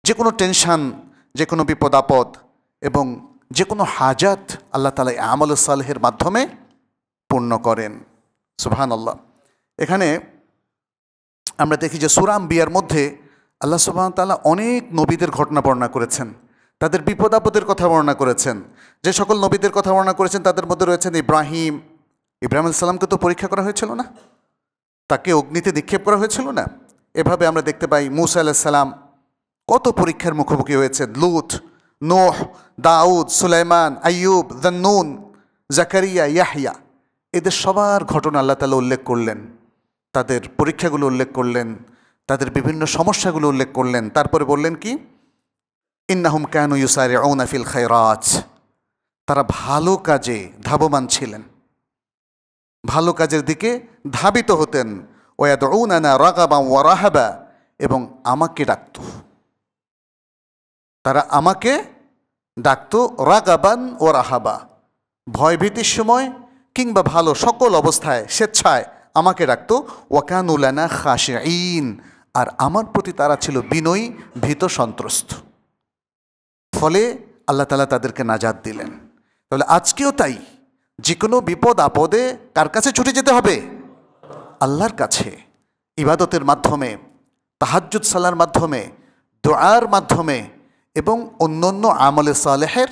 যে কোনো টেনশান যে কোনো বিপদ আপদ এবং যে কোনো হাজাত আল্লাহ তালা আমল সালহের মাধ্যমে পূর্ণ করেন সুবহান আল্লাহ এখানে আমরা দেখি যে সুরাম বিয়ার মধ্যে আল্লাহ তালা অনেক নবীদের ঘটনা বর্ণনা করেছেন তাদের বিপদ আপদের কথা বর্ণনা করেছেন যে সকল নবীদের কথা বর্ণনা করেছেন তাদের মধ্যে রয়েছেন ইব্রাহিম ইব্রাহিম সালামকে তো পরীক্ষা করা হয়েছিল না তাকে অগ্নিতে নিক্ষেপ করা হয়েছিল না এভাবে আমরা দেখতে পাই মুসা সালাম কত পরীক্ষার মুখোমুখি হয়েছে লুথ নোহ দাউদ সুলাইমান আইয়ুব নুন জাকারিয়া ইয়াহিয়া এদের সবার ঘটনা আল্লাহ তালা উল্লেখ করলেন তাদের পরীক্ষাগুলো উল্লেখ করলেন তাদের বিভিন্ন সমস্যাগুলো উল্লেখ করলেন তারপরে বললেন কি ইন্নাহুম ক্যানু ইউসারে ওনাফিল খায়রাজ তারা ভালো কাজে ধাবমান ছিলেন ভালো কাজের দিকে ধাবিত হতেন ওয়াদ উনানা রাগাবা ওয়ারাহাবা এবং আমাকে ডাকত তারা আমাকে ডাকত রাগাবান ও রাহাবা ভয়ভীতির সময় কিংবা ভালো সকল অবস্থায় স্বেচ্ছায় আমাকে ডাকত ওয়াকানুলানা খাশে ইন আর আমার প্রতি তারা ছিল বিনয়ী ভীত সন্ত্রস্ত ফলে আল্লাহ তালা তাদেরকে নাজাদ দিলেন তাহলে আজকেও তাই যে কোনো বিপদ আপদে কার কাছে ছুটে যেতে হবে আল্লাহর কাছে ইবাদতের মাধ্যমে তাহাজুদ সালার মাধ্যমে দোয়ার মাধ্যমে এবং অন্য অন্য আমলে সালেহের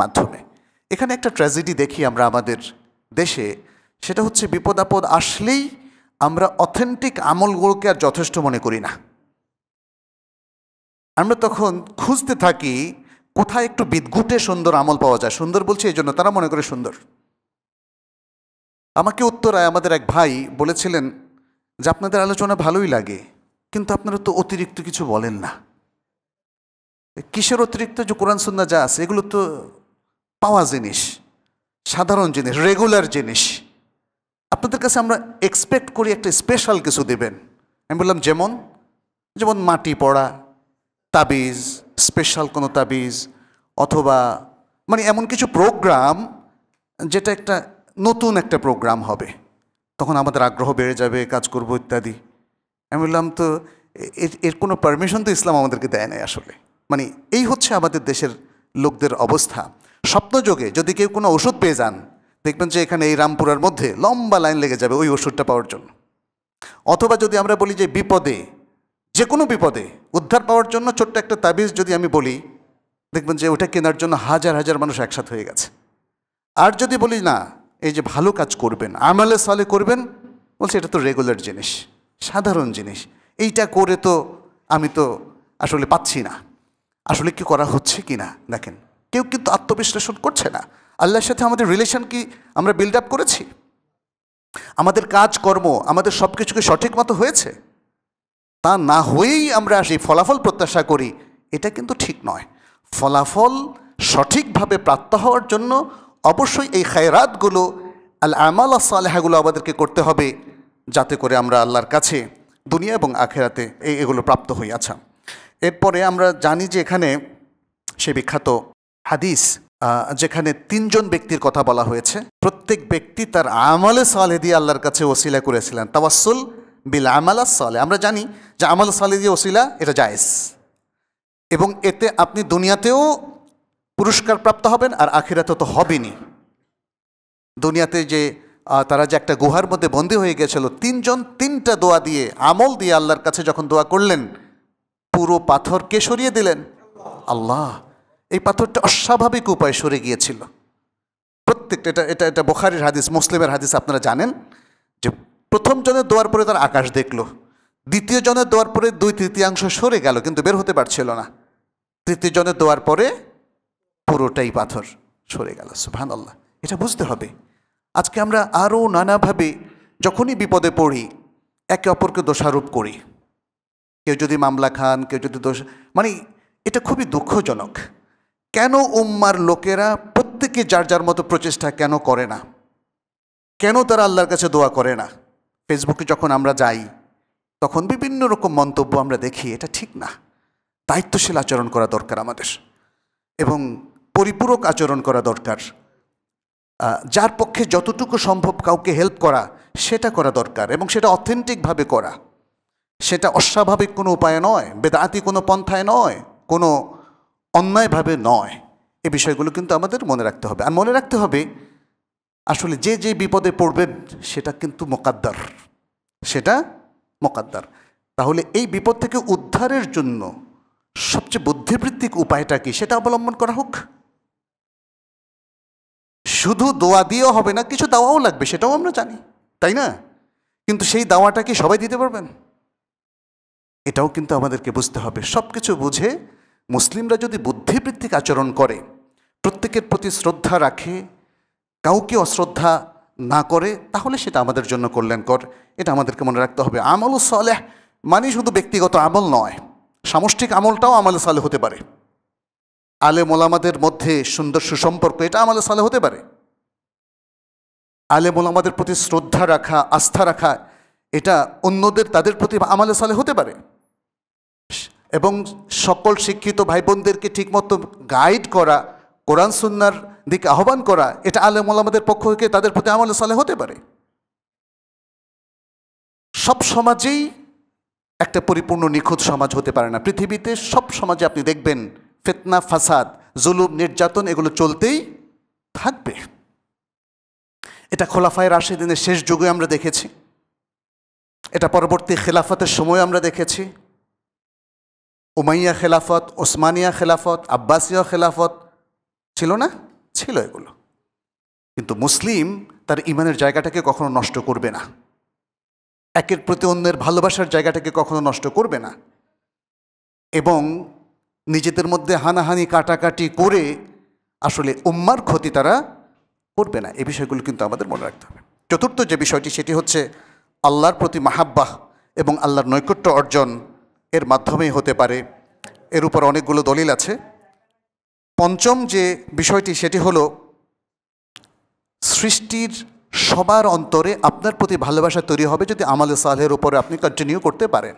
মাধ্যমে এখানে একটা ট্র্যাজেডি দেখি আমরা আমাদের দেশে সেটা হচ্ছে বিপদ আপদ আসলেই আমরা অথেন্টিক আমলগুলোকে আর যথেষ্ট মনে করি না আমরা তখন খুঁজতে থাকি কোথায় একটু বিদ্ঘুটে সুন্দর আমল পাওয়া যায় সুন্দর বলছে এই জন্য তারা মনে করে সুন্দর আমাকে উত্তরায় আমাদের এক ভাই বলেছিলেন যে আপনাদের আলোচনা ভালোই লাগে কিন্তু আপনারা তো অতিরিক্ত কিছু বলেন না কিসের অতিরিক্ত যে কোরআন সুন্না যা আছে এগুলো তো পাওয়া জিনিস সাধারণ জিনিস রেগুলার জিনিস আপনাদের কাছে আমরা এক্সপেক্ট করি একটা স্পেশাল কিছু দেবেন আমি বললাম যেমন যেমন মাটি পড়া তাবিজ স্পেশাল কোনো তাবিজ অথবা মানে এমন কিছু প্রোগ্রাম যেটা একটা নতুন একটা প্রোগ্রাম হবে তখন আমাদের আগ্রহ বেড়ে যাবে কাজ করব ইত্যাদি আমি বললাম তো এর এর কোনো পারমিশন তো ইসলাম আমাদেরকে দেয় নাই আসলে মানে এই হচ্ছে আমাদের দেশের লোকদের অবস্থা স্বপ্নযোগে যদি কেউ কোনো ওষুধ পেয়ে যান দেখবেন যে এখানে এই রামপুরার মধ্যে লম্বা লাইন লেগে যাবে ওই ওষুধটা পাওয়ার জন্য অথবা যদি আমরা বলি যে বিপদে যে কোনো বিপদে উদ্ধার পাওয়ার জন্য ছোট্ট একটা তাবিজ যদি আমি বলি দেখবেন যে ওটা কেনার জন্য হাজার হাজার মানুষ একসাথে হয়ে গেছে আর যদি বলি না এই যে ভালো কাজ করবেন আমলে সালে করবেন বলছে এটা তো রেগুলার জিনিস সাধারণ জিনিস এইটা করে তো আমি তো আসলে পাচ্ছি না আসলে কি করা হচ্ছে কি না দেখেন কেউ কিন্তু আত্মবিশ্লেষণ করছে না আল্লাহর সাথে আমাদের রিলেশন কি আমরা বিল্ড আপ করেছি আমাদের কাজকর্ম আমাদের সব কিছুকে সঠিক মতো হয়েছে তা না হয়েই আমরা সেই ফলাফল প্রত্যাশা করি এটা কিন্তু ঠিক নয় ফলাফল সঠিকভাবে প্রাপ্ত হওয়ার জন্য অবশ্যই এই খায়রাতগুলো আল আমাল আসালেহাগুলো আমাদেরকে করতে হবে যাতে করে আমরা আল্লাহর কাছে দুনিয়া এবং আখেরাতে এই এগুলো প্রাপ্ত হই আচ্ছা এরপরে আমরা জানি যে এখানে সে বিখ্যাত হাদিস যেখানে তিনজন ব্যক্তির কথা বলা হয়েছে প্রত্যেক ব্যক্তি তার আমলে সালে দিয়ে আল্লাহর কাছে ওসিলা করেছিলেন তাওয়াসুল বিল আমালা সালে আমরা জানি যে আমাল সালে দিয়ে ওসিলা এটা জায়েজ এবং এতে আপনি দুনিয়াতেও পুরস্কার প্রাপ্ত হবেন আর আখিরাতে তো হবেনি দুনিয়াতে যে তারা যে একটা গুহার মধ্যে বন্দী হয়ে গেছিল তিনজন তিনটা দোয়া দিয়ে আমল দিয়ে আল্লাহর কাছে যখন দোয়া করলেন পুরো পাথরকে সরিয়ে দিলেন আল্লাহ এই পাথরটা অস্বাভাবিক উপায়ে সরে গিয়েছিল প্রত্যেকটা এটা এটা এটা বোখারির হাদিস মুসলিমের হাদিস আপনারা জানেন যে প্রথম জনের দেওয়ার পরে তার আকাশ দেখলো দ্বিতীয় জনের দেওয়ার পরে দুই তৃতীয়াংশ সরে গেল কিন্তু বের হতে পারছিল না তৃতীয় জনের দেওয়ার পরে পুরোটাই পাথর সরে গেল সুফহান আল্লাহ এটা বুঝতে হবে আজকে আমরা আরও নানাভাবে যখনই বিপদে পড়ি একে অপরকে দোষারোপ করি কেউ যদি মামলা খান কেউ যদি দোষ মানে এটা খুবই দুঃখজনক কেন উম্মার লোকেরা প্রত্যেকে যার যার মতো প্রচেষ্টা কেন করে না কেন তারা আল্লাহর কাছে দোয়া করে না ফেসবুকে যখন আমরা যাই তখন বিভিন্ন রকম মন্তব্য আমরা দেখি এটা ঠিক না দায়িত্বশীল আচরণ করা দরকার আমাদের এবং পরিপূরক আচরণ করা দরকার যার পক্ষে যতটুকু সম্ভব কাউকে হেল্প করা সেটা করা দরকার এবং সেটা অথেন্টিকভাবে করা সেটা অস্বাভাবিক কোনো উপায় নয় বেদাতি কোনো পন্থায় নয় কোনো অন্যায়ভাবে নয় এ বিষয়গুলো কিন্তু আমাদের মনে রাখতে হবে আর মনে রাখতে হবে আসলে যে যে বিপদে পড়বেন সেটা কিন্তু মোকাদ্দার সেটা মোকাদ্দার তাহলে এই বিপদ থেকে উদ্ধারের জন্য সবচেয়ে বুদ্ধিবৃত্তিক উপায়টা কি সেটা অবলম্বন করা হোক শুধু দোয়া দিয়েও হবে না কিছু দাওয়াও লাগবে সেটাও আমরা জানি তাই না কিন্তু সেই দাওয়াটা কি সবাই দিতে পারবেন এটাও কিন্তু আমাদেরকে বুঝতে হবে সব কিছু বুঝে মুসলিমরা যদি বুদ্ধিবৃত্তিক আচরণ করে প্রত্যেকের প্রতি শ্রদ্ধা রাখে কাউকে অশ্রদ্ধা না করে তাহলে সেটা আমাদের জন্য কল্যাণকর এটা আমাদেরকে মনে রাখতে হবে আমল সলে মানে শুধু ব্যক্তিগত আমল নয় সামষ্টিক আমলটাও আমল সালে হতে পারে আলে মোলামাদের মধ্যে সুন্দর সুসম্পর্ক এটা আমল সালে হতে পারে আলে মোলামাদের প্রতি শ্রদ্ধা রাখা আস্থা রাখা এটা অন্যদের তাদের প্রতি আমালে সালে হতে পারে এবং সকল শিক্ষিত ভাই বোনদেরকে ঠিকমতো গাইড করা কোরআন সুন্নার দিকে আহ্বান করা এটা আলে আলামাদের পক্ষ থেকে তাদের প্রতি আমল সালে হতে পারে সব সমাজেই একটা পরিপূর্ণ নিখুঁত সমাজ হতে পারে না পৃথিবীতে সব সমাজে আপনি দেখবেন ফেতনা ফাসাদ জুলুম নির্যাতন এগুলো চলতেই থাকবে এটা খোলাফায় রাশেদিনের শেষ যুগে আমরা দেখেছি এটা পরবর্তী খেলাফতের সময় আমরা দেখেছি উমাইয়া খেলাফত ওসমানিয়া খেলাফত আব্বাসীয় খেলাফত ছিল না ছিল এগুলো কিন্তু মুসলিম তার ইমানের জায়গাটাকে কখনো নষ্ট করবে না একের প্রতি অন্যের ভালোবাসার জায়গাটাকে কখনো নষ্ট করবে না এবং নিজেদের মধ্যে হানাহানি কাটাকাটি করে আসলে উম্মার ক্ষতি তারা করবে না এই বিষয়গুলো কিন্তু আমাদের মনে রাখতে হবে চতুর্থ যে বিষয়টি সেটি হচ্ছে আল্লাহর প্রতি মাহাব্বাহ এবং আল্লাহর নৈকট্য অর্জন এর মাধ্যমেই হতে পারে এর উপর অনেকগুলো দলিল আছে পঞ্চম যে বিষয়টি সেটি হলো সৃষ্টির সবার অন্তরে আপনার প্রতি ভালোবাসা তৈরি হবে যদি আমাদের সালের উপরে আপনি কন্টিনিউ করতে পারেন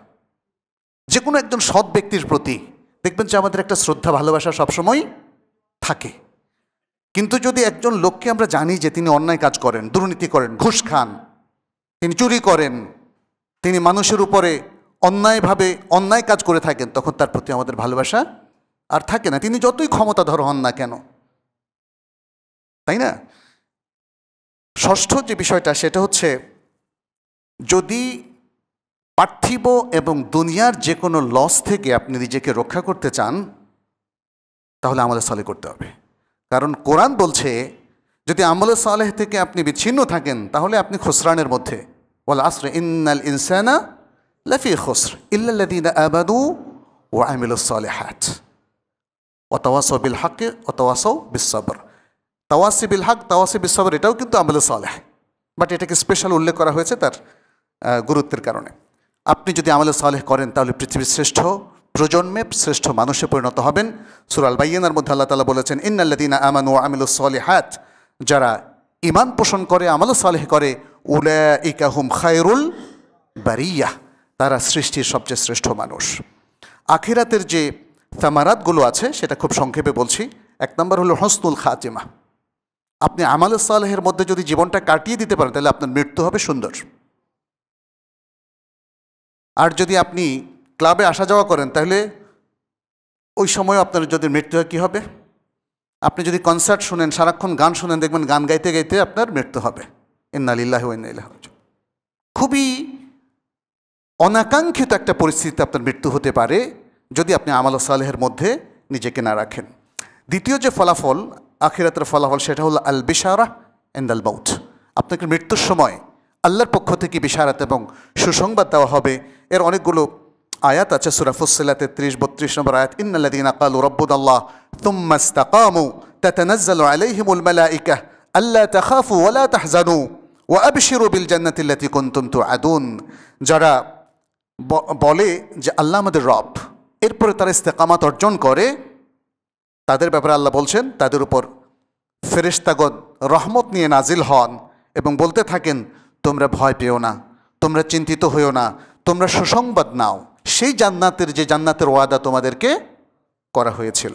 যে কোনো একজন সৎ ব্যক্তির প্রতি দেখবেন যে আমাদের একটা শ্রদ্ধা ভালোবাসা সবসময় থাকে কিন্তু যদি একজন লোককে আমরা জানি যে তিনি অন্যায় কাজ করেন দুর্নীতি করেন ঘুষ খান তিনি চুরি করেন তিনি মানুষের উপরে অন্যায়ভাবে অন্যায় কাজ করে থাকেন তখন তার প্রতি আমাদের ভালোবাসা আর থাকে না তিনি যতই ক্ষমতাধর হন না কেন তাই না ষষ্ঠ যে বিষয়টা সেটা হচ্ছে যদি পার্থিব এবং দুনিয়ার যে কোনো লস থেকে আপনি নিজেকে রক্ষা করতে চান তাহলে আমাদের সলে করতে হবে কারণ কোরআন বলছে যদি আমলে সালেহ থেকে আপনি বিচ্ছিন্ন থাকেন তাহলে আপনি খসরানের মধ্যে ওয়াল আসরে ইন্নাল ইনসানা লাফি খসর ইল্লাদিন আবাদু ও আমিলুস হ্যাট অতাওয়াসও বিল হাক্কে অতাওয়াসও বিশ্ববর তাওয়াসি বিল হাক তাওয়াসি বিশ্ববর এটাও কিন্তু আমলে সালেহ বাট এটাকে স্পেশাল উল্লেখ করা হয়েছে তার গুরুত্বের কারণে আপনি যদি আমলে সালেহ করেন তাহলে পৃথিবীর শ্রেষ্ঠ প্রজন্মে শ্রেষ্ঠ মানুষে পরিণত হবেন সুরাল বাইয়েনার মধ্যে আল্লাহ তালা বলেছেন ইন্নাল্লাদিনা আমান ও আমিল সালেহাত যারা ইমান পোষণ করে আমল সালেহ করে উলা ইকাহুম খায়রুল বারিয়া তারা সৃষ্টির সবচেয়ে শ্রেষ্ঠ মানুষ আখিরাতের যে সামারাতগুলো আছে সেটা খুব সংক্ষেপে বলছি এক নম্বর হলো হসনুল খাতিমা আপনি আমাল সালেহের মধ্যে যদি জীবনটা কাটিয়ে দিতে পারেন তাহলে আপনার মৃত্যু হবে সুন্দর আর যদি আপনি ক্লাবে আসা যাওয়া করেন তাহলে ওই সময় আপনার যদি মৃত্যু হয় কী হবে আপনি যদি কনসার্ট শুনেন সারাক্ষণ গান শুনেন দেখবেন গান গাইতে গাইতে আপনার মৃত্যু হবে ইন্নালিল্লাহ ইন্নাল্লাহ খুবই অনাকাঙ্ক্ষিত একটা পরিস্থিতিতে আপনার মৃত্যু হতে পারে যদি আপনি আমাল সালেহের মধ্যে নিজেকে না রাখেন দ্বিতীয় যে ফলাফল আখিরাতের ফলাফল সেটা হলো আল বিশারা অ্যান্ড আল বাউথ আপনাকে মৃত্যুর সময় আল্লাহর পক্ষ থেকে বিশারাত এবং সুসংবাদ দেওয়া হবে এর অনেকগুলো আয়াত আছে সুরাফুসাল্লাতে তেত্রিশ বত্রিশ নম্বর আয়াত ইন্নাল্লাদিন আকালু রব্বুদাল্লাহ তুম্মাস্তাকামু তাতানাজ্জালু আলাইহিমুল মালাইকা আল্লা তাখাফু ওয়ালা তাহজানু ওয়া আবশিরু বিল জান্নাতিল্লাতি কুনতুম তুআদুন যারা বলে যে আল্লাহ আমাদের রব এরপরে তারা ইস্তেকামাত অর্জন করে তাদের ব্যাপারে আল্লাহ বলছেন তাদের উপর ফেরিস্তাগদ রহমত নিয়ে নাজিল হন এবং বলতে থাকেন তোমরা ভয় পেও না তোমরা চিন্তিত হইও না তোমরা সুসংবাদ নাও সেই জান্নাতের যে জান্নাতের ওয়াদা তোমাদেরকে করা হয়েছিল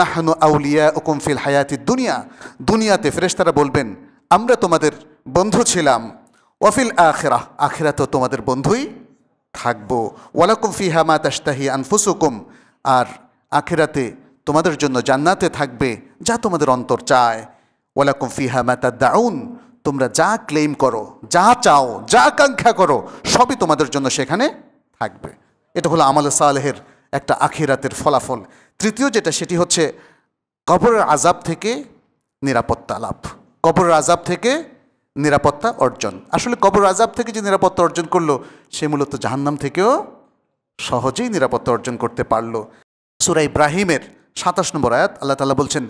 নাহানু আউলিয়া ফিল হায়াতি দুনিয়া দুনিয়াতে ফেরেশতারা বলবেন আমরা তোমাদের বন্ধু ছিলাম ওয়াফিল আখেরা আখেরা তো তোমাদের বন্ধুই থাকবো ওয়ালাকুম ফিহা মা তাস্তাহি আনফুসুকুম আর আখেরাতে তোমাদের জন্য জান্নাতে থাকবে যা তোমাদের অন্তর চায় ওয়ালাকুম ফিহা মা দাউন তোমরা যা ক্লেম করো যা চাও যা আকাঙ্ক্ষা করো সবই তোমাদের জন্য সেখানে থাকবে এটা হলো আমাল সালেহের একটা আখিরাতের ফলাফল তৃতীয় যেটা সেটি হচ্ছে কবরের আজাব থেকে নিরাপত্তা লাভ কবরের আজাব থেকে নিরাপত্তা অর্জন আসলে কবর আজাব থেকে যে নিরাপত্তা অর্জন করলো সে মূলত জাহান্নাম থেকেও সহজেই নিরাপত্তা অর্জন করতে পারল সুরা ইব্রাহিমের সাতাশ নম্বর আয়াত আল্লাহ তালা বলছেন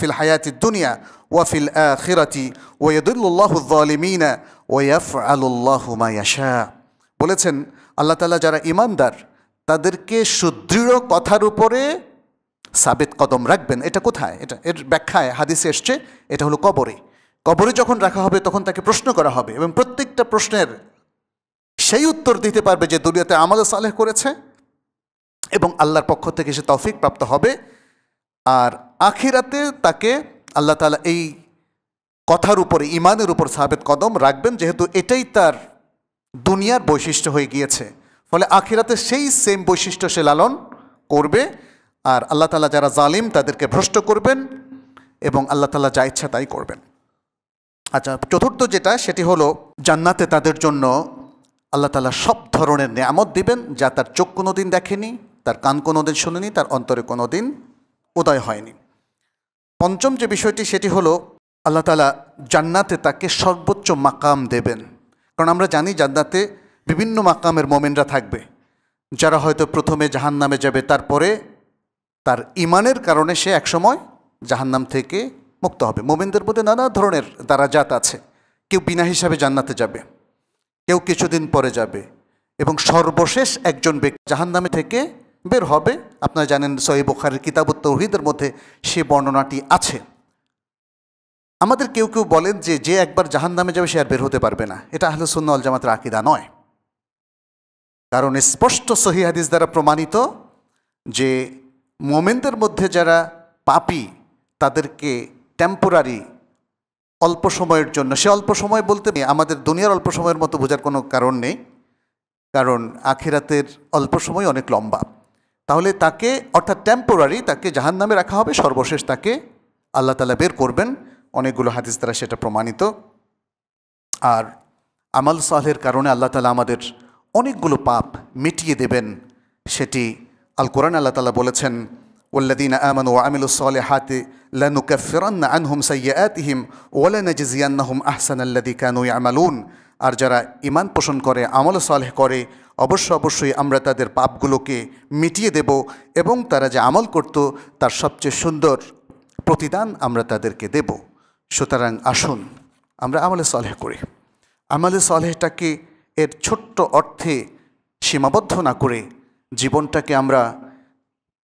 ফিল হায়াতি দুনিয়া ওয়াফিল বলেছেন আল্লাহ তালা যারা ইমানদার তাদেরকে সুদৃঢ় কথার উপরে সাবেত কদম রাখবেন এটা কোথায় এটা এর ব্যাখ্যায় হাদিসে এসছে এটা হলো কবরে কবরে যখন রাখা হবে তখন তাকে প্রশ্ন করা হবে এবং প্রত্যেকটা প্রশ্নের সেই উত্তর দিতে পারবে যে দুনিয়াতে আমাদের সালেহ করেছে এবং আল্লাহর পক্ষ থেকে সে তৌফিক প্রাপ্ত হবে আর আখিরাতে তাকে আল্লাহ তালা এই কথার উপরে ইমানের উপর সাবেদ কদম রাখবেন যেহেতু এটাই তার দুনিয়ার বৈশিষ্ট্য হয়ে গিয়েছে ফলে আখিরাতে সেই সেম বৈশিষ্ট্য সে লালন করবে আর আল্লাহ তালা যারা জালিম তাদেরকে ভ্রষ্ট করবেন এবং আল্লাহ তালা যা ইচ্ছা তাই করবেন আচ্ছা চতুর্থ যেটা সেটি হলো জান্নাতে তাদের জন্য আল্লাহ তালা সব ধরনের নেয়ামত দিবেন যা তার চোখ কোনো দিন দেখেনি তার কান কোনো দিন শুনেনি তার অন্তরে কোনো দিন উদয় হয়নি পঞ্চম যে বিষয়টি সেটি হলো আল্লাহ তালা জান্নাতে তাকে সর্বোচ্চ মাকাম দেবেন কারণ আমরা জানি জান্নাতে বিভিন্ন মাকামের মোমেনরা থাকবে যারা হয়তো প্রথমে জাহান নামে যাবে তারপরে তার ইমানের কারণে সে একসময় জাহান্নাম থেকে মুক্ত হবে মোমেনদের মধ্যে নানা ধরনের জাত আছে কেউ বিনা হিসাবে জান্নাতে যাবে কেউ কিছুদিন পরে যাবে এবং সর্বশেষ একজন ব্যক্তি জাহান্নামে থেকে বের হবে আপনারা জানেন সহি বোখারের কিতাবত তৌহিদের মধ্যে সে বর্ণনাটি আছে আমাদের কেউ কেউ বলেন যে যে একবার জাহান নামে যাবে সে আর বের হতে পারবে না এটা আহলে আল জামাতের আকিদা নয় কারণ স্পষ্ট সহি হাদিস দ্বারা প্রমাণিত যে মোমেনদের মধ্যে যারা পাপি তাদেরকে টেম্পোরারি অল্প সময়ের জন্য সে অল্প সময় বলতে আমাদের দুনিয়ার অল্প সময়ের মতো বোঝার কোনো কারণ নেই কারণ আখিরাতের অল্প সময় অনেক লম্বা তাহলে তাকে অর্থাৎ টেম্পোরারি তাকে জাহান নামে রাখা হবে সর্বশেষ তাকে আল্লাহ তালা বের করবেন অনেকগুলো হাদিস দ্বারা সেটা প্রমাণিত আর আমাল সালের কারণে আল্লাহ তালা আমাদের অনেকগুলো পাপ মিটিয়ে দেবেন সেটি আল কোরআন আল্লাহ তালা বলেছেন والذين آمنوا وعملوا الصالحات لنكفرن عنهم سيئاتهم ولنجزينهم আহসান الذي কানু يعملون আর যারা ইমান পোষণ করে আমল সালেহ করে অবশ্য অবশ্যই আমরা তাদের পাপগুলোকে মিটিয়ে দেব এবং তারা যে আমল করত তার সবচেয়ে সুন্দর প্রতিদান আমরা তাদেরকে দেব সুতরাং আসুন আমরা আমলে সালেহ করি আমলে সালেহটাকে এর ছোট্ট অর্থে সীমাবদ্ধ না করে জীবনটাকে আমরা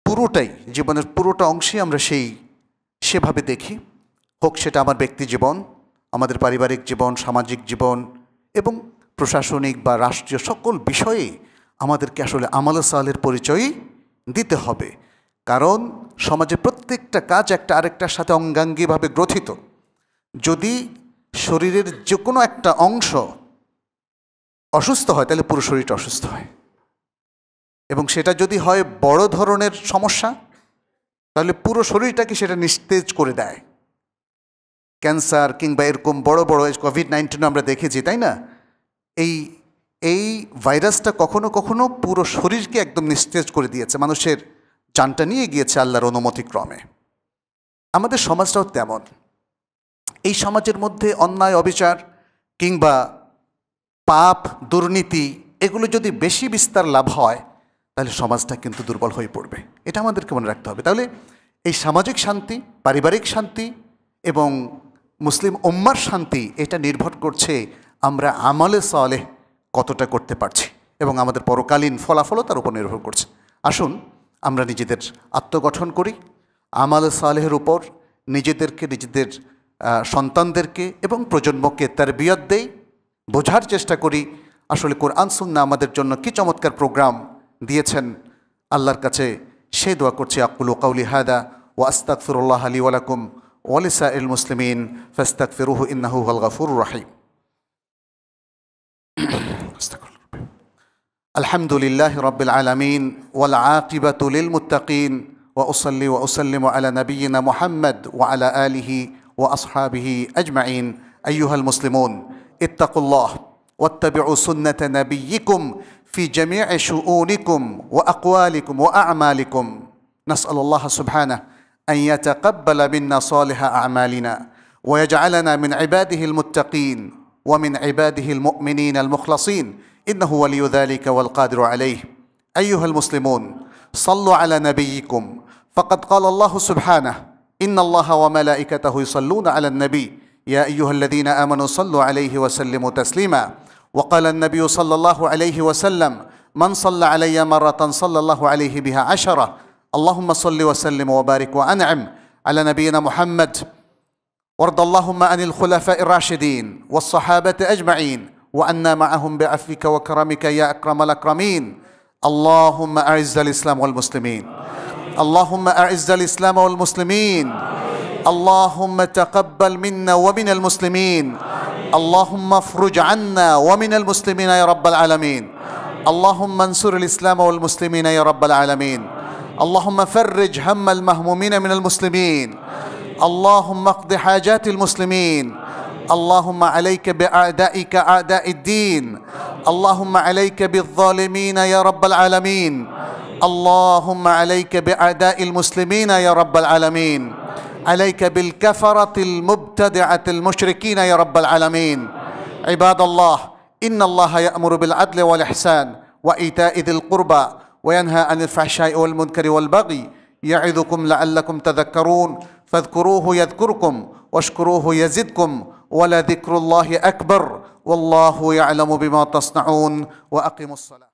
পুরোটাই জীবনের পুরোটা অংশে আমরা সেই সেভাবে দেখি হোক সেটা আমার ব্যক্তি জীবন আমাদের পারিবারিক জীবন সামাজিক জীবন এবং প্রশাসনিক বা রাষ্ট্রীয় সকল বিষয়ে আমাদেরকে আসলে আমালে সালের পরিচয় দিতে হবে কারণ সমাজে প্রত্যেকটা কাজ একটা আরেকটার সাথে অঙ্গাঙ্গীভাবে গ্রথিত যদি শরীরের যে কোনো একটা অংশ অসুস্থ হয় তাহলে পুরো শরীরটা অসুস্থ হয় এবং সেটা যদি হয় বড় ধরনের সমস্যা তাহলে পুরো শরীরটাকে সেটা নিস্তেজ করে দেয় ক্যান্সার কিংবা এরকম বড় বড় কোভিড নাইন্টিন আমরা দেখেছি তাই না এই এই ভাইরাসটা কখনো কখনো পুরো শরীরকে একদম নিস্তেজ করে দিয়েছে মানুষের জানটা নিয়ে গিয়েছে আল্লাহর অনুমতিক্রমে আমাদের সমাজটাও তেমন এই সমাজের মধ্যে অন্যায় অবিচার কিংবা পাপ দুর্নীতি এগুলো যদি বেশি বিস্তার লাভ হয় তাহলে সমাজটা কিন্তু দুর্বল হয়ে পড়বে এটা আমাদেরকে মনে রাখতে হবে তাহলে এই সামাজিক শান্তি পারিবারিক শান্তি এবং মুসলিম ওম্মার শান্তি এটা নির্ভর করছে আমরা আমলে সলে কতটা করতে পারছি এবং আমাদের পরকালীন ফলাফলও তার উপর নির্ভর করছে আসুন আমরা নিজেদের আত্মগঠন করি আমাল সালেহের উপর নিজেদেরকে নিজেদের সন্তানদেরকে এবং প্রজন্মকে তার বিয়ত দেই বোঝার চেষ্টা করি আসলে কোরআন সুন্না আমাদের জন্য কী চমৎকার প্রোগ্রাম দিয়েছেন আল্লাহর কাছে সেই দোয়া করছি আকুলু কাউলি হাদা ওয়া আস্তাগফিরুল্লাহ লি ওয়া লাকুম ওয়া লিসাইল মুসলিমিন ফাস্তাগফিরুহু ইন্নাহু হুয়াল গাফুরুর রাহিম الحمد لله رب العالمين والعاقبة للمتقين وأصلي وأسلم على نبينا محمد وعلى آله وأصحابه أجمعين أيها المسلمون اتقوا الله واتبعوا سنة نبيكم في جميع شؤونكم واقوالكم واعمالكم نسال الله سبحانه ان يتقبل منا صالح اعمالنا ويجعلنا من عباده المتقين ومن عباده المؤمنين المخلصين انه ولي ذلك والقادر عليه ايها المسلمون صلوا على نبيكم فقد قال الله سبحانه ان الله وملائكته يصلون على النبي يا ايها الذين امنوا صلوا عليه وسلموا تسليما وقال النبي صلى الله عليه وسلم من صلى علي مرة صلى الله عليه بها عشرة اللهم صل وسلم وبارك وأنعم على نبينا محمد وارض اللهم عن الخلفاء الراشدين والصحابة أجمعين وأنا معهم بعفوك وكرمك يا أكرم الأكرمين اللهم أعز الإسلام والمسلمين اللهم أعز الإسلام والمسلمين اللهم تقبل منا ومن المسلمين اللهم افرج عنا ومن المسلمين يا رب العالمين اللهم انصر الإسلام والمسلمين يا رب العالمين اللهم فرج هم المهمومين من المسلمين اللهم اقض حاجات المسلمين اللهم عليك باعدائك اعداء الدين اللهم عليك بالظالمين يا رب العالمين اللهم عليك باعداء المسلمين يا رب العالمين عليك بالكفره المبتدعه المشركين يا رب العالمين عباد الله ان الله يامر بالعدل والاحسان وايتاء ذي القربى وينهى عن الفحشاء والمنكر والبغي يعظكم لعلكم تذكرون فاذكروه يذكركم واشكروه يزدكم ولذكر الله اكبر والله يعلم بما تصنعون واقموا الصلاه